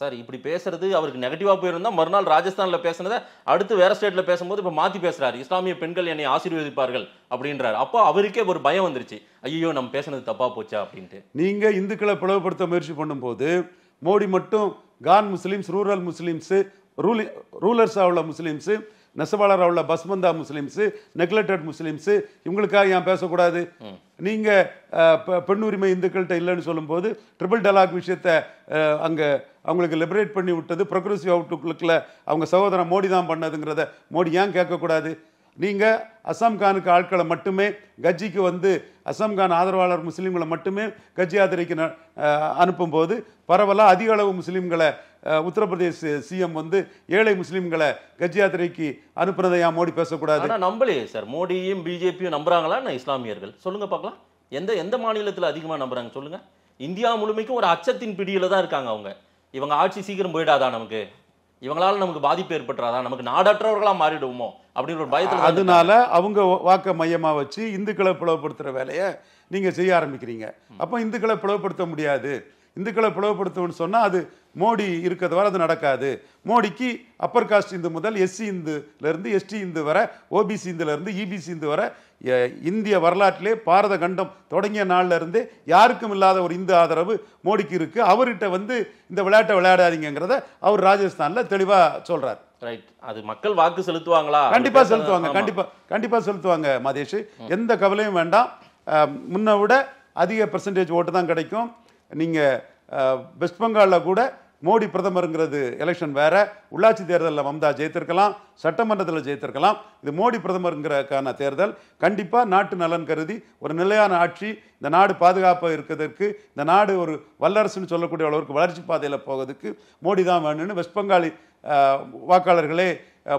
சார் இப்படி பேசுறது அவருக்கு நெகட்டிவாக போயிருந்தா மறுநாள் ராஜஸ்தானில் பேசுனதை அடுத்து வேற ஸ்டேட்டில் பேசும்போது இப்போ மாற்றி பேசுகிறார் இஸ்லாமிய பெண்கள் என்னை ஆசீர்வதிப்பார்கள் அப்படின்றார் அப்போ அவருக்கே ஒரு பயம் வந்துருச்சு ஐயோ நம்ம பேசுனது தப்பாக போச்சா அப்படின்ட்டு நீங்கள் இந்துக்களை பிளவுபடுத்த முயற்சி பண்ணும்போது மோடி மட்டும் கான் முஸ்லீம்ஸ் ரூரல் முஸ்லீம்ஸு ரூலி ரூலர்ஸாக உள்ள முஸ்லீம்ஸு நெசவாளராக உள்ள பஸ்மந்தா முஸ்லீம்ஸு நெக்லெக்டட் முஸ்லீம்ஸு இவங்களுக்காக ஏன் பேசக்கூடாது நீங்கள் உரிமை இந்துக்கள்கிட்ட இல்லைன்னு சொல்லும்போது ட்ரிபிள் டலாக் விஷயத்தை அங்கே அவங்களுக்கு லிபரேட் பண்ணி விட்டது ப்ரொக்ரஸிவ் அவுட்லுக்கில் அவங்க சகோதரன் மோடி தான் பண்ணதுங்கிறத மோடி ஏன் கேட்கக்கூடாது நீங்கள் அசாம்கானுக்கு ஆட்களை மட்டுமே கஜ்ஜிக்கு வந்து அசாம்கான் ஆதரவாளர் முஸ்லீம்களை மட்டுமே கஜி ஆதரிக்கு அனுப்பும்போது பரவலாக அதிக அளவு முஸ்லீம்களை உத்தரப்பிரதேச சிஎம் வந்து ஏழை முஸ்லீம்களை கஜி யாத்திரைக்கு அனுப்புனதை ஏன் மோடி பேசக்கூடாது நம்பலையே சார் மோடியும் பிஜேபியும் நம்புறாங்களா நான் இஸ்லாமியர்கள் சொல்லுங்க பார்க்கலாம் எந்த எந்த மாநிலத்தில் அதிகமாக நம்புறாங்க சொல்லுங்க இந்தியா முழுமைக்கும் ஒரு அச்சத்தின் பிடியில தான் இருக்காங்க அவங்க இவங்க ஆட்சி சீக்கிரம் போயிடாதா நமக்கு இவங்களால நமக்கு பாதிப்பு ஏற்பட்டுறாதா நமக்கு நாடற்றவர்களா மாறிடுவோமோ அப்படின்ற ஒரு பயத்தில் அதனால அவங்க வாக்க மையமாக வச்சு இந்துக்களை பிளவுபடுத்துற வேலையை நீங்கள் செய்ய ஆரம்பிக்கிறீங்க அப்போ இந்துக்களை பிளவுபடுத்த முடியாது இந்துக்களை பிளவுபடுத்துவோம்னு சொன்னால் அது மோடி இருக்கிறது வரை அது நடக்காது மோடிக்கு அப்பர் காஸ்ட் இந்து முதல் எஸ்சி இந்துலேருந்து எஸ்டி இந்து வர ஓபிசி இந்துலேருந்து இபிசி e இந்து வர இந்திய வரலாற்றிலே பாரத கண்டம் தொடங்கிய இருந்து யாருக்கும் இல்லாத ஒரு இந்து ஆதரவு மோடிக்கு இருக்குது அவர்கிட்ட வந்து இந்த விளையாட்டை விளையாடாதீங்கிறத அவர் ராஜஸ்தானில் தெளிவாக சொல்கிறார் ரைட் அது மக்கள் வாக்கு செலுத்துவாங்களா கண்டிப்பாக செலுத்துவாங்க கண்டிப்பாக கண்டிப்பாக செலுத்துவாங்க மாதேஷ் எந்த கவலையும் வேண்டாம் முன்ன விட அதிக பெர்சன்டேஜ் ஓட்டு தான் கிடைக்கும் நீங்கள் வெஸ்ட் பெங்காலில் கூட மோடி பிரதமருங்கிறது எலெக்ஷன் வேறு உள்ளாட்சி தேர்தலில் மம்தா ஜெயித்திருக்கலாம் சட்டமன்றத்தில் ஜெயித்திருக்கலாம் இது மோடி பிரதமருங்கிறக்கான தேர்தல் கண்டிப்பாக நாட்டு நலன் கருதி ஒரு நிலையான ஆட்சி இந்த நாடு பாதுகாப்பாக இருக்கிறதுக்கு இந்த நாடு ஒரு வல்லரசுன்னு சொல்லக்கூடிய அளவுக்கு வளர்ச்சி பாதையில் போகிறதுக்கு மோடி தான் வேணும்னு வெஸ்ட் பெங்காலி வாக்காளர்களே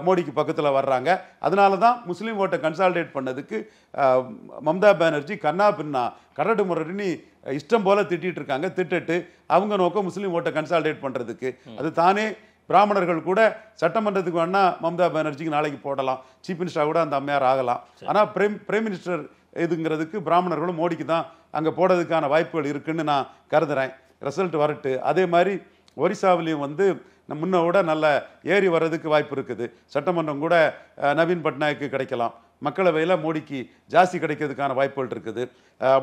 மோடிக்கு பக்கத்தில் வர்றாங்க அதனால தான் முஸ்லீம் ஓட்டை கன்சால்டேட் பண்ணதுக்கு மம்தா பானர்ஜி கண்ணா பின்னா கரடு முரடினி இஷ்டம் போல் திட்டிகிட்டு இருக்காங்க திட்டுட்டு அவங்க நோக்கம் முஸ்லீம் ஓட்டை கன்சால்டேட் பண்ணுறதுக்கு அது தானே பிராமணர்கள் கூட சட்டமன்றத்துக்கு வேணால் மம்தா பானர்ஜிக்கு நாளைக்கு போடலாம் சீஃப் மினிஸ்டராக கூட அந்த அம்மையார் ஆகலாம் ஆனால் பிரேம் பிரைம் மினிஸ்டர் இதுங்கிறதுக்கு பிராமணர்களும் மோடிக்கு தான் அங்கே போடுறதுக்கான வாய்ப்புகள் இருக்குன்னு நான் கருதுகிறேன் ரிசல்ட் வரட்டு அதே மாதிரி ஒரிசாவிலையும் வந்து முன்ன விட நல்ல ஏறி வர்றதுக்கு வாய்ப்பு இருக்குது சட்டமன்றம் கூட நவீன் பட்நாயக்கு கிடைக்கலாம் மக்களவையில் மோடிக்கு ஜாஸ்தி கிடைக்கிறதுக்கான வாய்ப்புகள் இருக்குது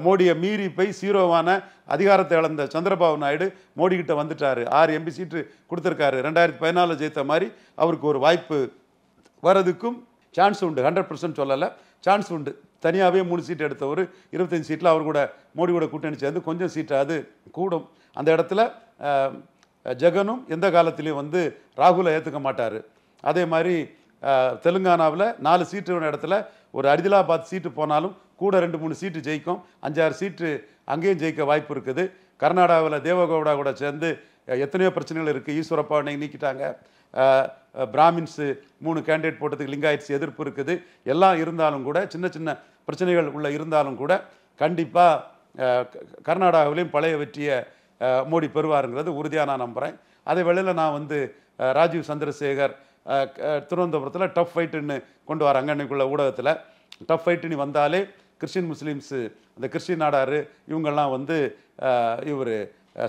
மோடியை மீறி போய் சீரோவான அதிகாரத்தை இழந்த சந்திரபாபு நாயுடு மோடிக்கிட்ட வந்துட்டார் ஆறு எம்பி சீட்டு கொடுத்துருக்காரு ரெண்டாயிரத்தி பதினாலில் ஜெயித்த மாதிரி அவருக்கு ஒரு வாய்ப்பு வர்றதுக்கும் சான்ஸ் உண்டு ஹண்ட்ரட் பர்சன்ட் சொல்லலை சான்ஸ் உண்டு தனியாகவே மூணு சீட் ஒரு இருபத்தஞ்சி சீட்டில் அவர் கூட மோடி கூட கூட்டணி சேர்ந்து கொஞ்சம் சீட்டாக அது கூடும் அந்த இடத்துல ஜெகனும் எந்த காலத்திலையும் வந்து ராகுலை ஏற்றுக்க மாட்டார் அதே மாதிரி தெலுங்கானாவில் நாலு சீட்டு இடத்துல ஒரு அரிதிலாபாத் சீட்டு போனாலும் கூட ரெண்டு மூணு சீட்டு ஜெயிக்கும் அஞ்சாறு சீட்டு அங்கேயும் ஜெயிக்க வாய்ப்பு இருக்குது கர்நாடகாவில் தேவகவுடா கூட சேர்ந்து எத்தனையோ பிரச்சனைகள் இருக்குது ஈஸ்வரப்பா நீக்கிட்டாங்க பிராமின்ஸு மூணு கேண்டிடேட் போட்டதுக்கு லிங்காயிட்ஸ் எதிர்ப்பு இருக்குது எல்லாம் இருந்தாலும் கூட சின்ன சின்ன பிரச்சனைகள் உள்ள இருந்தாலும் கூட கண்டிப்பாக கர்நாடகாவிலையும் பழைய வெற்றியை மோடி பெறுவாருங்கிறது உறுதியாக நான் நம்புகிறேன் அதே வேளையில் நான் வந்து ராஜீவ் சந்திரசேகர் திருவனந்தபுரத்தில் டஃப் ஃபைட்டுன்னு கொண்டு வராங்க அன்னைக்குள்ள ஊடகத்தில் டஃப் ஃபைட்டுன்னு வந்தாலே கிறிஸ்டின் முஸ்லீம்ஸு அந்த கிறிஸ்டின் நாடார் இவங்கெல்லாம் வந்து இவர்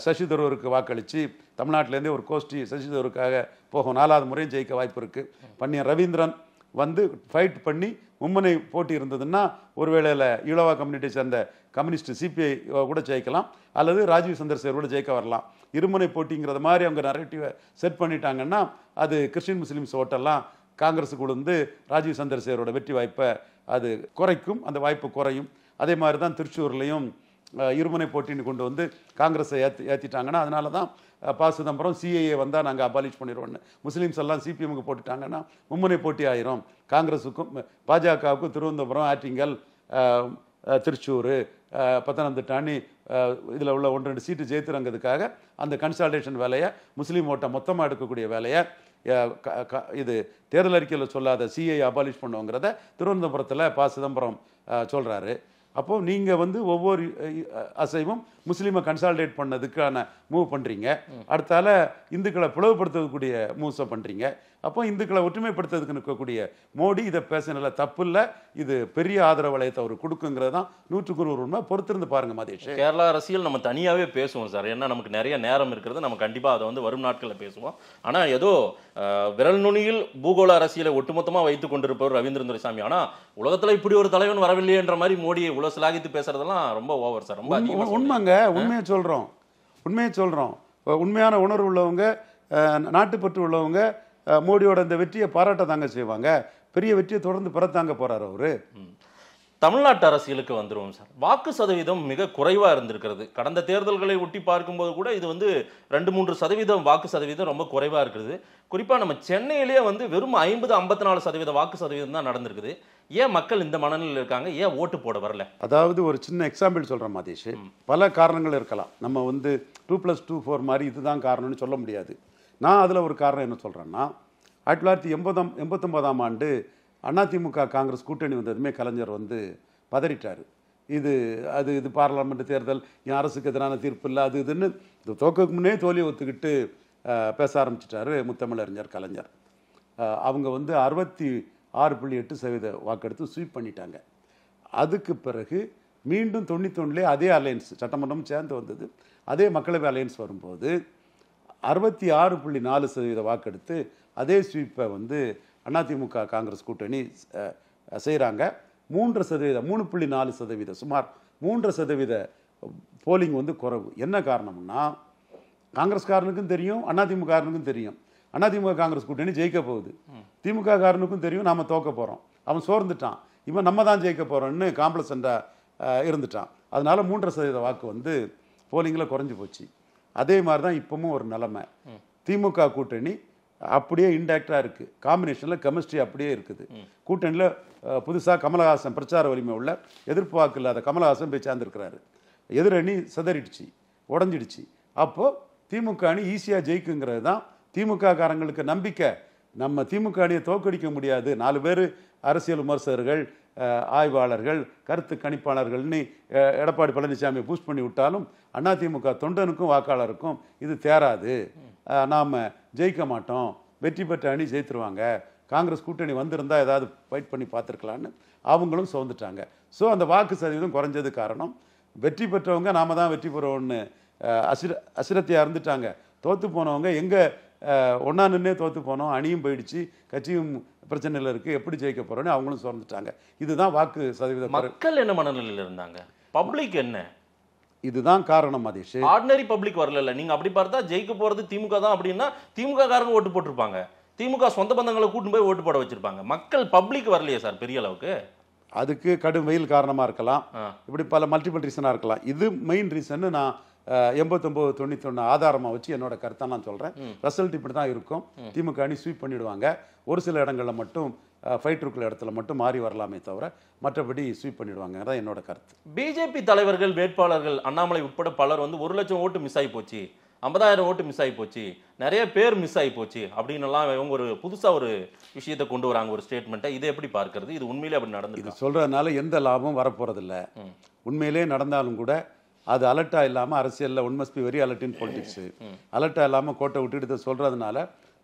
சசி தரூருக்கு வாக்களித்து தமிழ்நாட்டிலேருந்தே ஒரு கோஷ்டி சசி தரூருக்காக போகும் நாலாவது முறையும் ஜெயிக்க வாய்ப்பு இருக்குது பன்னியன் ரவீந்திரன் வந்து ஃபைட் பண்ணி உம்மனை போட்டி இருந்ததுன்னா ஒரு வேளையில் ஈழவா கம்யூனிட்டி சேர்ந்த கம்யூனிஸ்ட் சிபிஐ கூட ஜெயிக்கலாம் அல்லது ராஜீவ் சந்திரசேகர் கூட ஜெயிக்க வரலாம் இருமுனை போட்டிங்கிறது மாதிரி அவங்க நரேட்டிவை செட் பண்ணிட்டாங்கன்னா அது கிறிஸ்டின் முஸ்லீம்ஸ் ஓட்டெல்லாம் காங்கிரஸுக்கு உளுந்து ராஜீவ் சந்திரசேகரோட வெற்றி வாய்ப்பை அது குறைக்கும் அந்த வாய்ப்பு குறையும் அதே மாதிரி தான் திருச்சூர்லேயும் இருமுனை போட்டின்னு கொண்டு வந்து காங்கிரஸை ஏற்றி ஏற்றிட்டாங்கன்னா அதனால தான் பா சிதம்பரம் சிஏஏ வந்தால் நாங்கள் அபாலிஷ் பண்ணிடுவோம்னு முஸ்லீம்ஸ் எல்லாம் சிபிஎம்முக்கு போட்டுட்டாங்கன்னா மும்முனை போட்டி ஆயிரும் காங்கிரஸுக்கும் பாஜகவுக்கும் திருவனந்தபுரம் ஆட்டிங்கல் திருச்சூர் பத்தனம்திட்டா அணி இதில் உள்ள ஒன்று ரெண்டு சீட்டு ஜெயித்துறங்கிறதுக்காக அந்த கன்சால்டேஷன் வேலையை முஸ்லீம் ஓட்டை மொத்தமாக எடுக்கக்கூடிய வேலையை இது தேர்தல் அறிக்கையில் சொல்லாத சிஐ அபாலிஷ் பண்ணுவோங்கிறத திருவனந்தபுரத்தில் பா சிதம்பரம் சொல்கிறாரு அப்போது நீங்கள் வந்து ஒவ்வொரு அசைவும் முஸ்லீமை கன்சால்டேட் பண்ணதுக்கான மூவ் பண்ணுறீங்க அடுத்தால இந்துக்களை பிளவுபடுத்தக்கூடிய மூவ்ஸை பண்ணுறீங்க அப்போ இந்துக்களை ஒற்றுமைப்படுத்துறதுக்கு இருக்கக்கூடிய மோடி இதை பேசினால தப்பு இல்லை இது பெரிய ஆதரவு வளையத்தை அவர் கொடுக்குங்கிறதான் நூற்றுக்கு நூறு உண்மை பொறுத்திருந்து பாருங்க மாதேஷ் கேரளா அரசியல் நம்ம தனியாகவே பேசுவோம் சார் ஏன்னா நமக்கு நிறைய நேரம் இருக்கிறது நம்ம கண்டிப்பாக அதை வந்து வரும் நாட்களில் பேசுவோம் ஆனால் ஏதோ விரல் நுனியில் பூகோள அரசியலை ஒட்டுமொத்தமாக வைத்துக் கொண்டிருப்பவர் ரவீந்திரன் துரைசாமி ஆனால் உலகத்தில் இப்படி ஒரு தலைவன் வரவில்லை என்ற மாதிரி மோடியை இவ்வளோ சிலாகித்து பேசுறதெல்லாம் ரொம்ப ஓவர் சார் ரொம்ப உண்மைங்க உண்மையை சொல்கிறோம் உண்மையை சொல்கிறோம் உண்மையான உணர்வு உள்ளவங்க நாட்டுப்பற்று உள்ளவங்க மோடியோட இந்த வெற்றியை பாராட்ட தாங்க செய்வாங்க பெரிய வெற்றியை தொடர்ந்து பெறத்தாங்க போறாரு அவரு தமிழ்நாட்டு அரசியலுக்கு வந்துடுவோம் சார் வாக்கு சதவீதம் மிக குறைவாக இருந்திருக்கிறது கடந்த தேர்தல்களை ஒட்டி பார்க்கும்போது கூட இது வந்து ரெண்டு மூன்று சதவீதம் வாக்கு சதவீதம் ரொம்ப குறைவாக இருக்கிறது குறிப்பாக நம்ம சென்னையிலேயே வந்து வெறும் ஐம்பது ஐம்பத்தி நாலு சதவீதம் வாக்கு சதவீதம் தான் நடந்திருக்குது ஏன் மக்கள் இந்த மனநிலையில் இருக்காங்க ஏன் ஓட்டு போட வரல அதாவது ஒரு சின்ன எக்ஸாம்பிள் சொல்கிறேன் மாதேஷ் பல காரணங்கள் இருக்கலாம் நம்ம வந்து டூ ப்ளஸ் டூ ஃபோர் மாதிரி இதுதான் காரணம்னு சொல்ல முடியாது நான் அதில் ஒரு காரணம் என்ன சொல்கிறேன்னா ஆயிரத்தி தொள்ளாயிரத்தி எண்பதாம் எண்பத்தொம்போதாம் ஆண்டு அதிமுக காங்கிரஸ் கூட்டணி வந்ததுமே கலைஞர் வந்து பதறிட்டார் இது அது இது பாராளுமன்ற தேர்தல் என் அரசுக்கு எதிரான தீர்ப்பு இல்லை அது இதுன்னு இந்த தோக்கக்கு முன்னே தோல்வியை ஒத்துக்கிட்டு பேச ஆரம்பிச்சிட்டாரு முத்தமிழறிஞர் கலைஞர் அவங்க வந்து அறுபத்தி ஆறு புள்ளி எட்டு சதவீத வாக்கெடுத்து ஸ்வீப் பண்ணிட்டாங்க அதுக்கு பிறகு மீண்டும் தொண்ணூத்தொன்னுலே அதே அலையன்ஸ் சட்டமன்றம் சேர்ந்து வந்தது அதே மக்களவை அலையன்ஸ் வரும்போது அறுபத்தி ஆறு புள்ளி நாலு சதவீத வாக்கெடுத்து அதே ஸ்வீப்பை வந்து அதிமுக காங்கிரஸ் கூட்டணி செய்கிறாங்க மூன்று சதவீத மூணு புள்ளி நாலு சதவீத சுமார் மூன்று சதவீத போலிங் வந்து குறைவு என்ன காரணம்னா காங்கிரஸ்காரனுக்கும் தெரியும் அதிமுகனுக்கும் தெரியும் அண்ணா திமுக காங்கிரஸ் கூட்டணி ஜெயிக்க போகுது திமுக காரனுக்கும் தெரியும் நாம் தோக்க போகிறோம் அவன் சோர்ந்துட்டான் இவன் நம்ம தான் ஜெயிக்க போகிறோம்னு காம்ப்ளசண்டாக இருந்துட்டான் அதனால் மூன்றரை சதவீத வாக்கு வந்து போலிங்கில் குறைஞ்சி போச்சு அதே மாதிரி தான் இப்போவும் ஒரு நிலமை திமுக கூட்டணி அப்படியே இன்டாக்டாக இருக்குது காம்பினேஷனில் கெமிஸ்ட்ரி அப்படியே இருக்குது கூட்டணியில் புதுசாக கமலஹாசன் பிரச்சார வலிமை உள்ள எதிர்ப்பு வாக்கு இல்லாத கமலஹாசன் போய் சேர்ந்துருக்கிறாரு எதிரணி சிதறிடுச்சு உடஞ்சிடுச்சு அப்போது திமுக அணி ஈஸியாக ஜெயிக்குங்கிறது தான் திமுக காரங்களுக்கு நம்பிக்கை நம்ம திமுக அணியை தோக்கடிக்க முடியாது நாலு பேர் அரசியல் விமர்சகர்கள் ஆய்வாளர்கள் கருத்து கணிப்பாளர்கள்னு எடப்பாடி பழனிசாமி பூஸ்ட் பண்ணி விட்டாலும் அதிமுக தொண்டனுக்கும் வாக்காளருக்கும் இது தேராது நாம் ஜெயிக்க மாட்டோம் வெற்றி பெற்ற அணி ஜெயித்துருவாங்க காங்கிரஸ் கூட்டணி வந்திருந்தால் ஏதாவது ஃபைட் பண்ணி பார்த்துருக்கலான்னு அவங்களும் சோர்ந்துட்டாங்க ஸோ அந்த வாக்கு சதவீதம் குறைஞ்சது காரணம் வெற்றி பெற்றவங்க நாம் தான் வெற்றி பெறுவோம்னு அசிர அசிரத்தையாக இருந்துட்டாங்க தோற்று போனவங்க எங்கே ஒன்றா நின்று தோற்று போனோம் அணியும் போயிடுச்சு கட்சியும் பிரச்சனையில் இருக்குது எப்படி ஜெயிக்க போகிறோன்னு அவங்களும் சுரந்துட்டாங்க இதுதான் வாக்கு சதவீதம் மக்கள் என்ன மனநிலையில் இருந்தாங்க பப்ளிக் என்ன இதுதான் காரணம் அதீஷ் ஆர்டினரி பப்ளிக் வரல நீங்கள் அப்படி பார்த்தா ஜெயிக்க போகிறது திமுக தான் அப்படின்னா திமுக காரங்க ஓட்டு போட்டிருப்பாங்க திமுக சொந்த பந்தங்களை கூட்டு போய் ஓட்டு போட வச்சிருப்பாங்க மக்கள் பப்ளிக் வரலையே சார் பெரிய அளவுக்கு அதுக்கு கடும் வெயில் காரணமாக இருக்கலாம் இப்படி பல மல்டிபிள் ரீசனாக இருக்கலாம் இது மெயின் ரீசன்னு நான் எண்பத்தொம்போது ஒன்று ஆதாரமாக வச்சு என்னோட கருத்தை நான் சொல்கிறேன் ரிசல்ட் இப்படி தான் இருக்கும் திமுக அணி ஸ்வீப் பண்ணிவிடுவாங்க ஒரு சில இடங்களில் மட்டும் ஃபைட் இருக்கிற இடத்துல மட்டும் மாறி வரலாமே தவிர மற்றபடி ஸ்வீப் பண்ணிடுவாங்க தான் என்னோட கருத்து பிஜேபி தலைவர்கள் வேட்பாளர்கள் அண்ணாமலை உட்பட பலர் வந்து ஒரு லட்சம் ஓட்டு மிஸ் ஆகி போச்சு ஐம்பதாயிரம் ஓட்டு மிஸ் ஆகி போச்சு நிறைய பேர் மிஸ் ஆகி போச்சு அப்படின்னுலாம் இவங்க ஒரு புதுசாக ஒரு விஷயத்தை கொண்டு வராங்க ஒரு ஸ்டேட்மெண்ட்டை இதை எப்படி பார்க்கறது இது உண்மையிலே அப்படி நடந்து இது சொல்கிறதுனால எந்த லாபம் வரப்போகிறதில்ல உண்மையிலே நடந்தாலும் கூட அது அலர்ட்டாக இல்லாமல் அரசியலில் one must be very alert in politics அலர்ட்டாக இல்லாமல் கோட்டை விட்டுட்டு சொல்கிறதுனால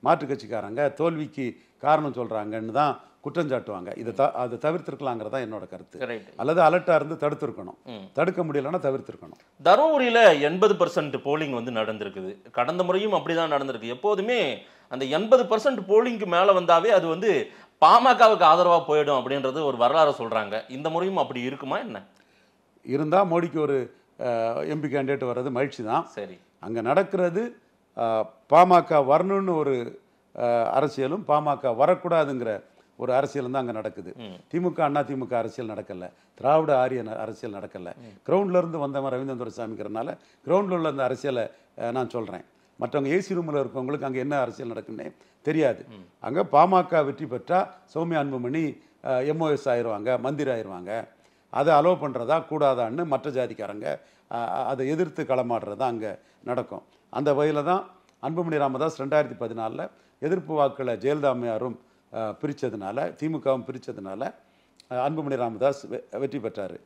மாற்றுக் கட்சிக்காரங்க தோல்விக்கு காரணம் சொல்கிறாங்கன்னு தான் குற்றஞ்சாட்டுவாங்க இதை த அதை தவிர்த்திருக்கலாங்கிறது தான் என்னோட கருத்து அல்லது அலர்ட்டாக இருந்து தடுத்திருக்கணும் தடுக்க முடியலன்னா தவிர்த்திருக்கணும் தருமபுரியில் எண்பது பர்சன்ட் போலிங் வந்து நடந்திருக்குது கடந்த முறையும் அப்படி தான் நடந்திருக்கு எப்போதுமே அந்த எண்பது பர்சன்ட் போலிங்க்கு மேலே வந்தாவே அது வந்து பாமகவுக்கு ஆதரவாக போயிடும் அப்படின்றது ஒரு வரலாறு சொல்கிறாங்க இந்த முறையும் அப்படி இருக்குமா என்ன இருந்தால் மோடிக்கு ஒரு எம்பி கேண்டிடேட் வர்றது மகிழ்ச்சி தான் சரி அங்கே நடக்கிறது பாமக வரணும்னு ஒரு அரசியலும் பாமக வரக்கூடாதுங்கிற ஒரு அரசியல் தான் அங்கே நடக்குது திமுக அண்ணா திமுக அரசியல் நடக்கலை திராவிட ஆரிய அரசியல் நடக்கல கிரவுண்ட்ல இருந்து வந்தவன் ரவீந்திர துரைசாமிக்கிறனால கிரவுண்டில் உள்ள அந்த அரசியலை நான் சொல்கிறேன் மற்றவங்க ஏசி ரூமில் இருக்கவங்களுக்கு அங்கே என்ன அரசியல் நடக்குன்னே தெரியாது அங்கே பாமக வெற்றி பெற்றால் சௌமியா அன்புமணி எம்ஓஎஸ் ஆயிடுவாங்க மந்திரி ஆயிடுவாங்க அதை அலோவ் பண்ணுறதா கூடாதான்னு மற்ற ஜாதிக்காரங்க அதை எதிர்த்து களமாடுறது தான் அங்கே நடக்கும் அந்த வகையில் தான் அன்புமணி ராமதாஸ் ரெண்டாயிரத்தி பதினாலில் எதிர்ப்பு வாக்களை ஜெயலலிதாமையாரும் பிரித்ததுனால திமுகவும் பிரித்ததுனால அன்புமணி ராமதாஸ் வெற்றி பெற்றார்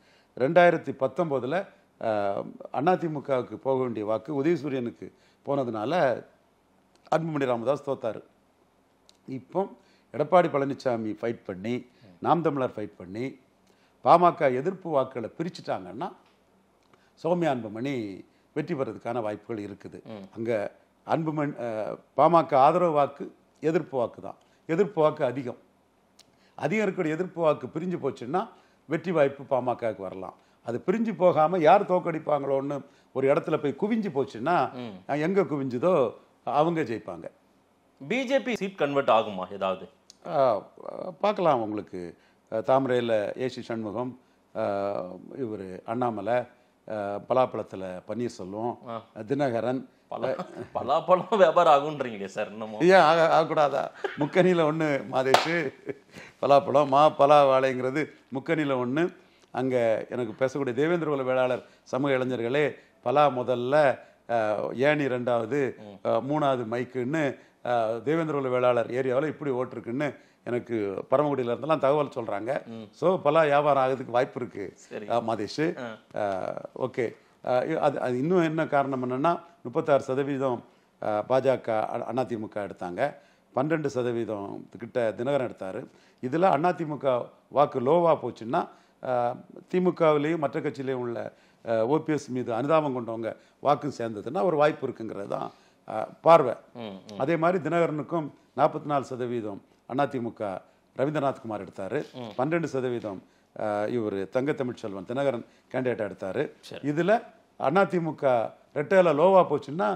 ரெண்டாயிரத்தி பத்தொம்போதில் அதிமுகவுக்கு போக வேண்டிய வாக்கு உதயசூரியனுக்கு போனதுனால அன்புமணி ராமதாஸ் தோத்தார் இப்போ எடப்பாடி பழனிசாமி ஃபைட் பண்ணி நாம் தமிழர் ஃபைட் பண்ணி பாமக எதிர்ப்பு வாக்குகளை பிரிச்சுட்டாங்கன்னா சௌமியா அன்புமணி வெற்றி பெறதுக்கான வாய்ப்புகள் இருக்குது அங்கே அன்புமணி பாமக ஆதரவு வாக்கு எதிர்ப்பு வாக்கு தான் எதிர்ப்பு வாக்கு அதிகம் அதிகம் இருக்கிற எதிர்ப்பு வாக்கு பிரிஞ்சு போச்சுன்னா வெற்றி வாய்ப்பு பாமகவுக்கு வரலாம் அது பிரிஞ்சு போகாமல் யார் தோக்கடிப்பாங்களோன்னு ஒரு இடத்துல போய் குவிஞ்சு போச்சுன்னா எங்கே குவிஞ்சுதோ அவங்க ஜெயிப்பாங்க பிஜேபி சீட் கன்வெர்ட் ஆகுமா ஏதாவது பார்க்கலாம் உங்களுக்கு தாமரையில் ஏசி சண்முகம் இவர் அண்ணாமலை பலாப்பழத்தில் பன்னீர்செல்வம் தினகரன் பலாப்பழம் வியாபாரம் ஆகுன்றீங்களே சார் இன்னமும் ஏன் ஆக ஆகக்கூடாதா முக்கணியில் ஒன்று மாதேஷு பலாப்பழம் மா பலா வாழைங்கிறது முக்கணியில் ஒன்று அங்கே எனக்கு பேசக்கூடிய தேவேந்திர குல வேளாளர் சமூக இளைஞர்களே பலா முதல்ல ஏணி ரெண்டாவது மூணாவது மைக்குன்னு தேவேந்திர குல வேளாளர் ஏரியாவில் இப்படி ஓட்டிருக்குன்னு எனக்கு பரமக்குடியில இருந்தெல்லாம் தகவல் சொல்றாங்க ஸோ பல வியாபாரம் ஆகிறதுக்கு வாய்ப்பு இருக்கு மதேஷ் ஓகே அது அது இன்னும் என்ன காரணம் என்னன்னா முப்பத்தாறு சதவீதம் பாஜக அதிமுக எடுத்தாங்க பன்னெண்டு சதவீதம் கிட்ட தினகரன் எடுத்தார் இதில் அதிமுக வாக்கு லோவாக போச்சுன்னா திமுகவிலையும் மற்ற கட்சியிலையும் உள்ள ஓபிஎஸ் மீது அனுதாபம் கொண்டவங்க வாக்கும் சேர்ந்ததுன்னா ஒரு வாய்ப்பு இருக்குங்கிறது தான் பார்வை அதே மாதிரி தினகரனுக்கும் நாற்பத்தி நாலு சதவீதம் அதிமுக ரவீந்திரநாத் குமார் எடுத்தார் பன்னெண்டு சதவீதம் இவர் தங்க தமிழ்ச்செல்வன் தினகரன் கேண்டிடேட்டாக எடுத்தார் இதில் அதிமுக ரெட்டேல லோவாக போச்சுன்னா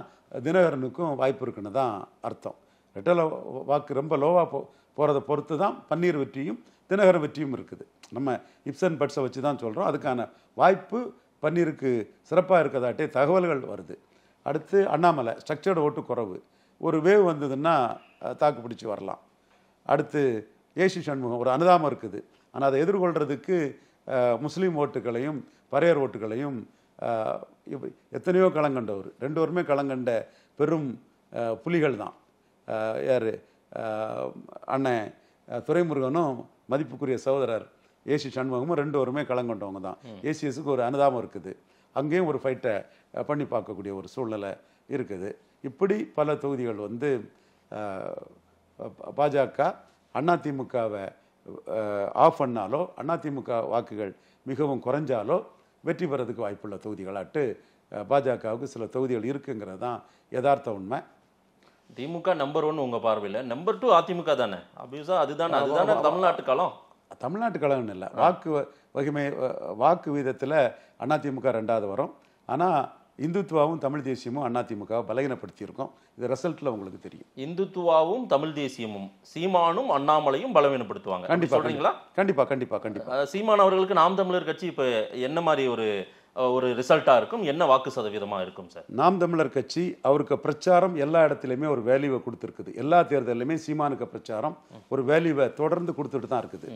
தினகரனுக்கும் வாய்ப்பு இருக்குன்னு தான் அர்த்தம் ரெட்டேல வாக்கு ரொம்ப லோவாக போ போகிறத பொறுத்து தான் பன்னீர் வெற்றியும் தினகரன் வெற்றியும் இருக்குது நம்ம இப்சன் பட்ஸை வச்சு தான் சொல்கிறோம் அதுக்கான வாய்ப்பு பன்னீருக்கு சிறப்பாக இருக்கிறதாட்டே தகவல்கள் வருது அடுத்து அண்ணாமலை ஸ்ட்ரக்சர்டு ஓட்டு குறவு ஒரு வேவ் வந்ததுன்னா தாக்கு பிடிச்சி வரலாம் அடுத்து ஏசி சண்முகம் ஒரு அனுதாபம் இருக்குது ஆனால் அதை எதிர்கொள்கிறதுக்கு முஸ்லீம் ஓட்டுகளையும் பறையர் ஓட்டுகளையும் எத்தனையோ களங்கண்டவர் ரெண்டு வருமே களங்கண்ட பெரும் புலிகள் தான் யார் அண்ணன் துரைமுருகனும் மதிப்புக்குரிய சகோதரர் ஏசி சண்முகமும் ரெண்டு வருமே களங்கண்டவங்க தான் ஏசிஎஸுக்கு ஒரு அனுதாபம் இருக்குது அங்கேயும் ஒரு ஃபைட்டை பண்ணி பார்க்கக்கூடிய ஒரு சூழ்நிலை இருக்குது இப்படி பல தொகுதிகள் வந்து பாஜக அதிமுகவை ஆஃப் பண்ணாலோ அதிமுக வாக்குகள் மிகவும் குறைஞ்சாலோ வெற்றி பெறதுக்கு வாய்ப்புள்ள தொகுதிகளாட்டு பாஜகவுக்கு சில தொகுதிகள் இருக்குங்கிறது தான் யதார்த்த உண்மை திமுக நம்பர் ஒன் உங்கள் பார்வையில் நம்பர் டூ அதிமுக தானே அபியூஸா அதுதானே அதுதானே தமிழ்நாட்டு களம் தமிழ்நாட்டு களம்னு இல்லை வாக்கு வகிமை வாக்கு வீதத்தில் அதிமுக ரெண்டாவது வரும் ஆனால் இந்துத்துவாவும் தமிழ் தேசியமும் அதிமுக பலவீனப்படுத்தியிருக்கோம் இது ரிசல்ட்டில் உங்களுக்கு தெரியும் இந்துத்துவாவும் தமிழ் தேசியமும் சீமானும் அண்ணாமலையும் பலவீனப்படுத்துவாங்க கண்டிப்பாக சொல்றீங்களா கண்டிப்பாக கண்டிப்பாக கண்டிப்பாக சீமான் அவர்களுக்கு நாம் தமிழர் கட்சி இப்போ என்ன மாதிரி ஒரு ஒரு ரிசல்ட்டாக இருக்கும் என்ன வாக்கு சதவீதமாக இருக்கும் சார் நாம் தமிழர் கட்சி அவருக்கு பிரச்சாரம் எல்லா இடத்துலையுமே ஒரு வேல்யூவை கொடுத்துருக்குது எல்லா தேர்தலையுமே சீமானுக்கு பிரச்சாரம் ஒரு வேல்யூவை தொடர்ந்து கொடுத்துட்டு தான் இருக்குது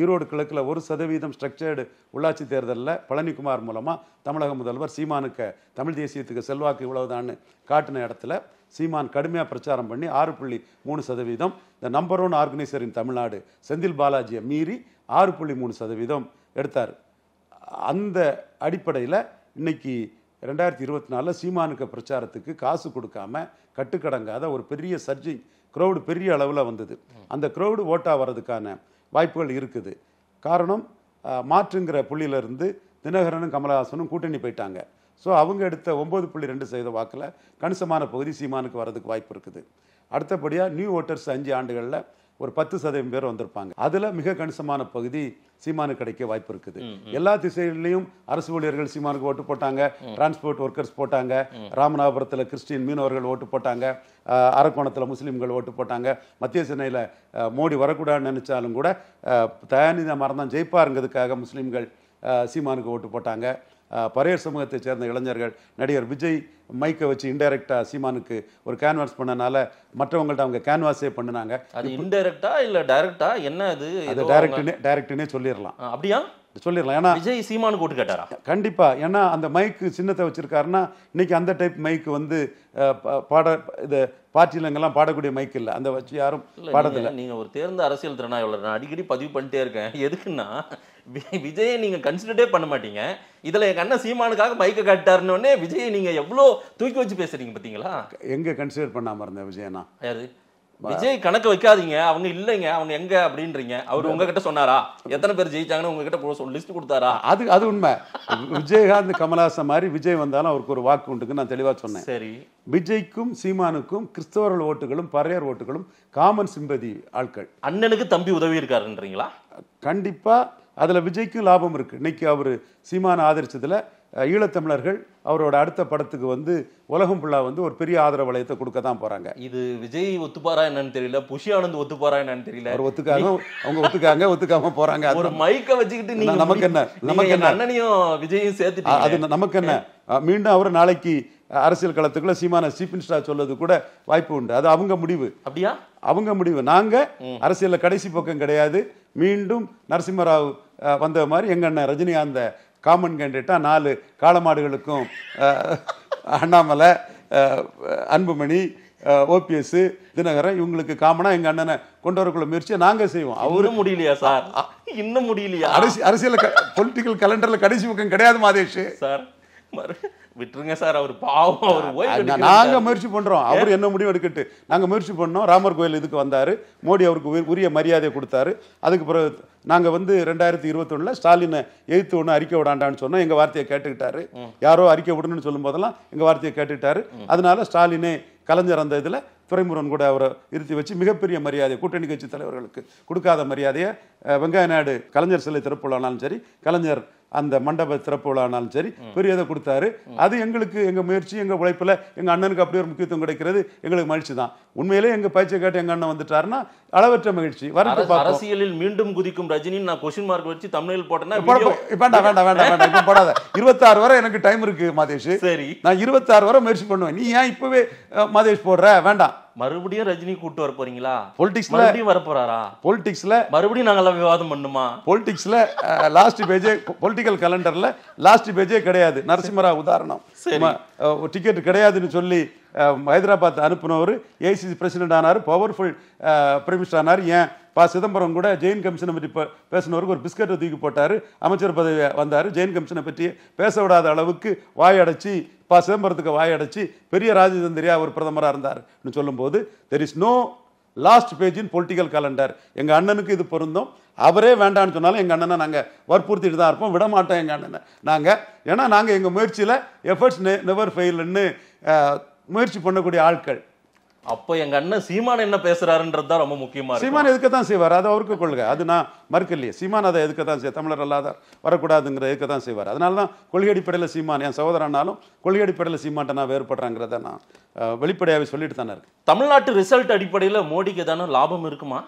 ஈரோடு கிழக்கில் ஒரு சதவீதம் ஸ்ட்ரக்சர்டு உள்ளாட்சி தேர்தலில் பழனிக்குமார் மூலமாக தமிழக முதல்வர் சீமானுக்கு தமிழ் தேசியத்துக்கு செல்வாக்கு இவ்வளவுதான்னு காட்டின இடத்துல சீமான் கடுமையாக பிரச்சாரம் பண்ணி ஆறு புள்ளி மூணு சதவீதம் இந்த number one organiser in Tamil Nadu Senthil பாலாஜியை மீறி ஆறு புள்ளி மூணு சதவீதம் எடுத்தார் அந்த அடிப்படையில் இன்னைக்கு ரெண்டாயிரத்தி இருபத்தி நாலில் சீமானுக்கு பிரச்சாரத்துக்கு காசு கொடுக்காம கட்டுக்கடங்காத ஒரு பெரிய சர்ஜிங் க்ரௌடு பெரிய அளவில் வந்தது அந்த க்ரௌடு ஓட்டாக வர்றதுக்கான வாய்ப்புகள் இருக்குது காரணம் மாற்றுங்கிற புள்ளியிலிருந்து தினகரனும் கமலஹாசனும் கூட்டணி போயிட்டாங்க ஸோ அவங்க எடுத்த ஒம்பது புள்ளி ரெண்டு சதவீத வாக்கில் கணிசமான பகுதி சீமானுக்கு வரதுக்கு வாய்ப்பு இருக்குது அடுத்தபடியாக நியூ ஓட்டர்ஸ் அஞ்சு ஆண்டுகளில் ஒரு பத்து சதவீதம் பேர் வந்திருப்பாங்க அதில் மிக கணிசமான பகுதி சீமானுக்கு கிடைக்க வாய்ப்பு இருக்குது எல்லா திசைகளிலையும் அரசு ஊழியர்கள் சீமானுக்கு ஓட்டு போட்டாங்க டிரான்ஸ்போர்ட் ஒர்க்கர்ஸ் போட்டாங்க ராமநாதபுரத்தில் கிறிஸ்டின் மீனவர்கள் ஓட்டு போட்டாங்க அரக்கோணத்தில் முஸ்லீம்கள் ஓட்டு போட்டாங்க மத்திய சென்னையில் மோடி வரக்கூடாதுன்னு நினச்சாலும் கூட தயாநிதி மரம் தான் ஜெயிப்பாருங்கிறதுக்காக முஸ்லீம்கள் சீமானுக்கு ஓட்டு போட்டாங்க பறையர் சமூகத்தை சேர்ந்த இளைஞர்கள் நடிகர் விஜய் மைக்கை வச்சு இன்டைரக்டா சீமானுக்கு ஒரு கேன்வாஸ் பண்ணனால மற்றவங்கள்ட்ட அவங்க கேன்வாஸே பண்ணினாங்க அது இன்டைரக்டா இல்லை டைரக்டா என்ன அது அது டைரக்ட்னே டைரக்ட்னே சொல்லிடலாம் அப்படியா சொல்லிடலாம் ஏன்னா விஜய் சீமானு போட்டு கேட்டாரா கண்டிப்பாக ஏன்னா அந்த மைக்கு சின்னத்தை வச்சிருக்காருன்னா இன்னைக்கு அந்த டைப் மைக்கு வந்து பாட இது பாட்டிலங்கெல்லாம் பாடக்கூடிய மைக் இல்லை அந்த வச்சு யாரும் பாடதில்லை நீங்கள் ஒரு தேர்ந்த அரசியல் திறனாய்வாளர் நான் அடிக்கடி பதிவு பண்ணிட்டே இருக்கேன் எதுக்குன்னா விஜயை நீங்கள் கன்சிடரே பண்ண மாட்டீங்க இதில் என் கண்ணை சீமானுக்காக மைக்கை காட்டாருன்னு விஜயை நீங்கள் எவ்வளோ தூக்கி வச்சு பேசுறீங்க பார்த்தீங்களா எங்கே கன்சிடர் பண்ணாமல் இருந்தேன் விஜயனா யாரு விஜய் கணக்கு வைக்காதீங்க அவங்க இல்லைங்க அவங்க எங்க அப்படின்றீங்க அவர் உங்ககிட்ட சொன்னாரா எத்தனை பேர் ஜெயிச்சாங்கன்னு உங்ககிட்ட லிஸ்ட் கொடுத்தாரா அது அது உண்மை விஜயகாந்த் கமலாசன் மாதிரி விஜய் வந்தாலும் அவருக்கு ஒரு வாக்கு உண்டுக்கு நான் தெளிவா சொன்னேன் சரி விஜய்க்கும் சீமானுக்கும் கிறிஸ்தவர்கள் ஓட்டுகளும் பறையர் ஓட்டுகளும் காமன் சிம்பதி ஆட்கள் அண்ணனுக்கு தம்பி உதவி இருக்காருன்றீங்களா கண்டிப்பா அதில் விஜய்க்கும் லாபம் இருக்குது இன்றைக்கி அவர் சீமான ஆதரித்ததில் ஈழத்தமிழர்கள் அவரோட அடுத்த படத்துக்கு வந்து உலகம் ஃபுல்லாக வந்து ஒரு பெரிய ஆதரவு வளையத்தை கொடுக்க தான் போகிறாங்க இது விஜய் ஒத்துப்பாரா என்னன்னு தெரியல புஷி ஆனந்த் ஒத்துப்பாரா என்னன்னு தெரியல அவர் ஒத்துக்காங்க அவங்க ஒத்துக்காங்க ஒத்துக்காம போகிறாங்க ஒரு மைக்கை வச்சுக்கிட்டு நீங்கள் நமக்கு என்ன நமக்கு என்ன அண்ணனையும் விஜயும் சேர்த்து அது நமக்கு என்ன மீண்டும் அவர் நாளைக்கு அரசியல் களத்துக்குள்ள சீமான சீப் மினிஸ்டரா சொல்லது கூட வாய்ப்பு உண்டு அது அவங்க முடிவு அப்படியா அவங்க முடிவு நாங்கள் அரசியலில் கடைசி பக்கம் கிடையாது மீண்டும் நரசிம்மராவ் வந்த மாதிரி எங்கள் அண்ணன் ரஜினிகாந்த காமன் கேண்டிடேட்டாக நாலு காலமாடுகளுக்கும் அண்ணாமலை அன்புமணி ஓபிஎஸ் தினகரன் இவங்களுக்கு காமனாக எங்கள் அண்ணனை கொண்டு வரக்குள்ள முயற்சியை நாங்கள் செய்வோம் அவரும் முடியலையா சார் இன்னும் முடியலையா அரசியல் அரசியல் பொலிட்டிக்கல் கலண்டரில் கடைசி பக்கம் கிடையாது மாதேஷ் சார் விட்டுருங்க சார் அவர் பாவம் அவர் நாங்கள் முயற்சி பண்ணுறோம் அவர் என்ன முடிவு எடுக்கட்டு நாங்கள் முயற்சி பண்ணோம் ராமர் கோயில் இதுக்கு வந்தார் மோடி அவருக்கு உரிய மரியாதை கொடுத்தாரு அதுக்கு பிறகு நாங்கள் வந்து ரெண்டாயிரத்தி இருபத்தொன்னில் ஸ்டாலினை எய்த்து ஒன்று அறிக்கை விடாண்டான்னு சொன்னோம் எங்கள் வார்த்தையை கேட்டுக்கிட்டாரு யாரோ அறிக்கை விடணும்னு சொல்லும் போதெல்லாம் எங்கள் வார்த்தையை கேட்டுக்கிட்டாரு அதனால ஸ்டாலினே கலைஞர் அந்த இதில் துறைமுருகன் கூட அவரை இருத்தி வச்சு மிகப்பெரிய மரியாதை கூட்டணி கட்சி தலைவர்களுக்கு கொடுக்காத மரியாதையை வெங்காய நாடு கலைஞர் சிலை திறப்புள்ளானாலும் சரி கலைஞர் அந்த மண்டப திறப்பு விழானாலும் சரி பெரியதை கொடுத்தாரு அது எங்களுக்கு எங்க முயற்சி எங்க உழைப்புல எங்க அண்ணனுக்கு அப்படி ஒரு முக்கியத்துவம் கிடைக்கிறது எங்களுக்கு மகிழ்ச்சி தான் உண்மையிலே எங்க பயிற்சியை கேட்டு எங்க அண்ணன் வந்துட்டாருன்னா அளவற்ற மகிழ்ச்சி வரட்டு அரசியலில் மீண்டும் குதிக்கும் ரஜினி நான் கொஸ்டின் மார்க் வச்சு தமிழில் போட்டேன்னா வேண்டாம் வேண்டாம் வேண்டாம் வேண்டாம் போடாத இருபத்தாறு வரை எனக்கு டைம் இருக்கு மாதேஷ் சரி நான் இருபத்தாறு வரை முயற்சி பண்ணுவேன் நீ ஏன் இப்பவே மாதேஷ் போடுற வேண்டாம் மறுபடியும் ரஜினி கூட்டு வர போறீங்களா பொலிட்டிக்ஸ் மறுபடியும் வர போறாரா பொலிட்டிக்ஸ்ல மறுபடியும் நாங்கெல்லாம் விவாதம் பண்ணுமா பொலிட்டிக்ஸ்ல லாஸ்ட் பேஜே பொலிட்டிக்கல் கலண்டர்ல லாஸ்ட் பேஜே கிடையாது நரசிம்மரா உதாரணம் டிக்கெட் கிடையாதுன்னு சொல்லி ஹைதராபாத் அனுப்புனவர் ஏசிசி பிரசிடென்ட் ஆனார் பவர்ஃபுல் பிரைம் மினிஸ்டர் ஆனார் ஏன் பா சிதம்பரம் கூட ஜெயின் கமிஷனை பற்றி பேசினவருக்கு ஒரு பிஸ்கட்டை தூக்கி போட்டார் அமைச்சர் பதவி வந்தார் ஜெயின் கமிஷனை பற்றி பேச விடாத அளவுக்கு வாயடைச்சி பா சிதம்பரத்துக்கு வாயடைச்சி பெரிய ராஜதந்திரியா ஒரு பிரதமராக இருந்தார்னு சொல்லும்போது there is no last page in political calendar எங்கள் அண்ணனுக்கு இது பொருந்தும் அவரே வேண்டான்னு சொன்னாலும் எங்கள் அண்ணனை நாங்கள் வற்புறுத்திட்டு தான் இருப்போம் விட மாட்டோம் எங்கள் அண்ணனை நாங்கள் ஏன்னா நாங்கள் எங்கள் முயற்சியில் எஃபர்ட்ஸ் நெ நெவர் ஃபெயில்னு முயற்சி பண்ணக்கூடிய ஆட்கள் அப்போ எங்க அண்ணன் சீமான் என்ன பேசுறாருன்றது தான் ரொம்ப முக்கியமாக சீமான் எதுக்க தான் செய்வார் அதை அவருக்கு கொள்கை அது நான் மறுக்கலையே சீமான் அதை எதுக்க தான் செய்ய தமிழர் அல்லாதார் வரக்கூடாதுங்கிற எதுக்க தான் செய்வார் அதனால தான் அடிப்படையில் சீமான் என் சகோதரனாலும் அடிப்படையில் சீமான்ட்ட நான் வேறுபடுறாங்கிறத நான் வெளிப்படையாகவே சொல்லிட்டு தானே இருக்கேன் தமிழ்நாட்டு ரிசல்ட் அடிப்படையில் மோடிக்கு தானே லாபம் இருக்குமா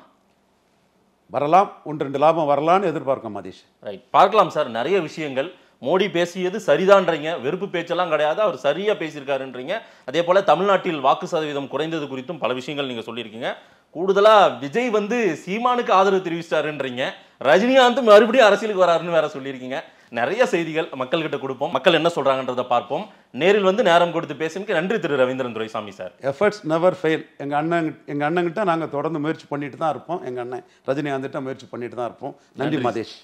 வரலாம் ஒன்று ரெண்டு லாபம் வரலான்னு எதிர்பார்க்கும் மதீஷ் ரைட் பார்க்கலாம் சார் நிறைய விஷயங்கள் மோடி பேசியது சரிதான்றீங்க வெறுப்பு பேச்செல்லாம் கிடையாது அவர் சரியாக பேசியிருக்காருன்றீங்க அதே போல் தமிழ்நாட்டில் வாக்கு சதவீதம் குறைந்தது குறித்தும் பல விஷயங்கள் நீங்கள் சொல்லியிருக்கீங்க கூடுதலாக விஜய் வந்து சீமானுக்கு ஆதரவு தெரிவிச்சிட்டாருன்றீங்க ரஜினிகாந்த் மறுபடியும் அரசியலுக்கு வராருன்னு வேற சொல்லியிருக்கீங்க நிறைய செய்திகள் மக்கள்கிட்ட கொடுப்போம் மக்கள் என்ன சொல்கிறாங்கன்றதை பார்ப்போம் நேரில் வந்து நேரம் கொடுத்து பேசுனதுக்கு நன்றி திரு Ravindran Duraisamy sir efforts never fail எங்கள் அண்ணன் எங்கள் அண்ணங்கிட்ட நாங்கள் தொடர்ந்து முயற்சி பண்ணிட்டு தான் இருப்போம் எங்கள் அண்ணன் ரஜினிகாந்த்கிட்ட முயற்சி பண்ணிட்டு தான் இருப்போம் நன்றி மதேஷ்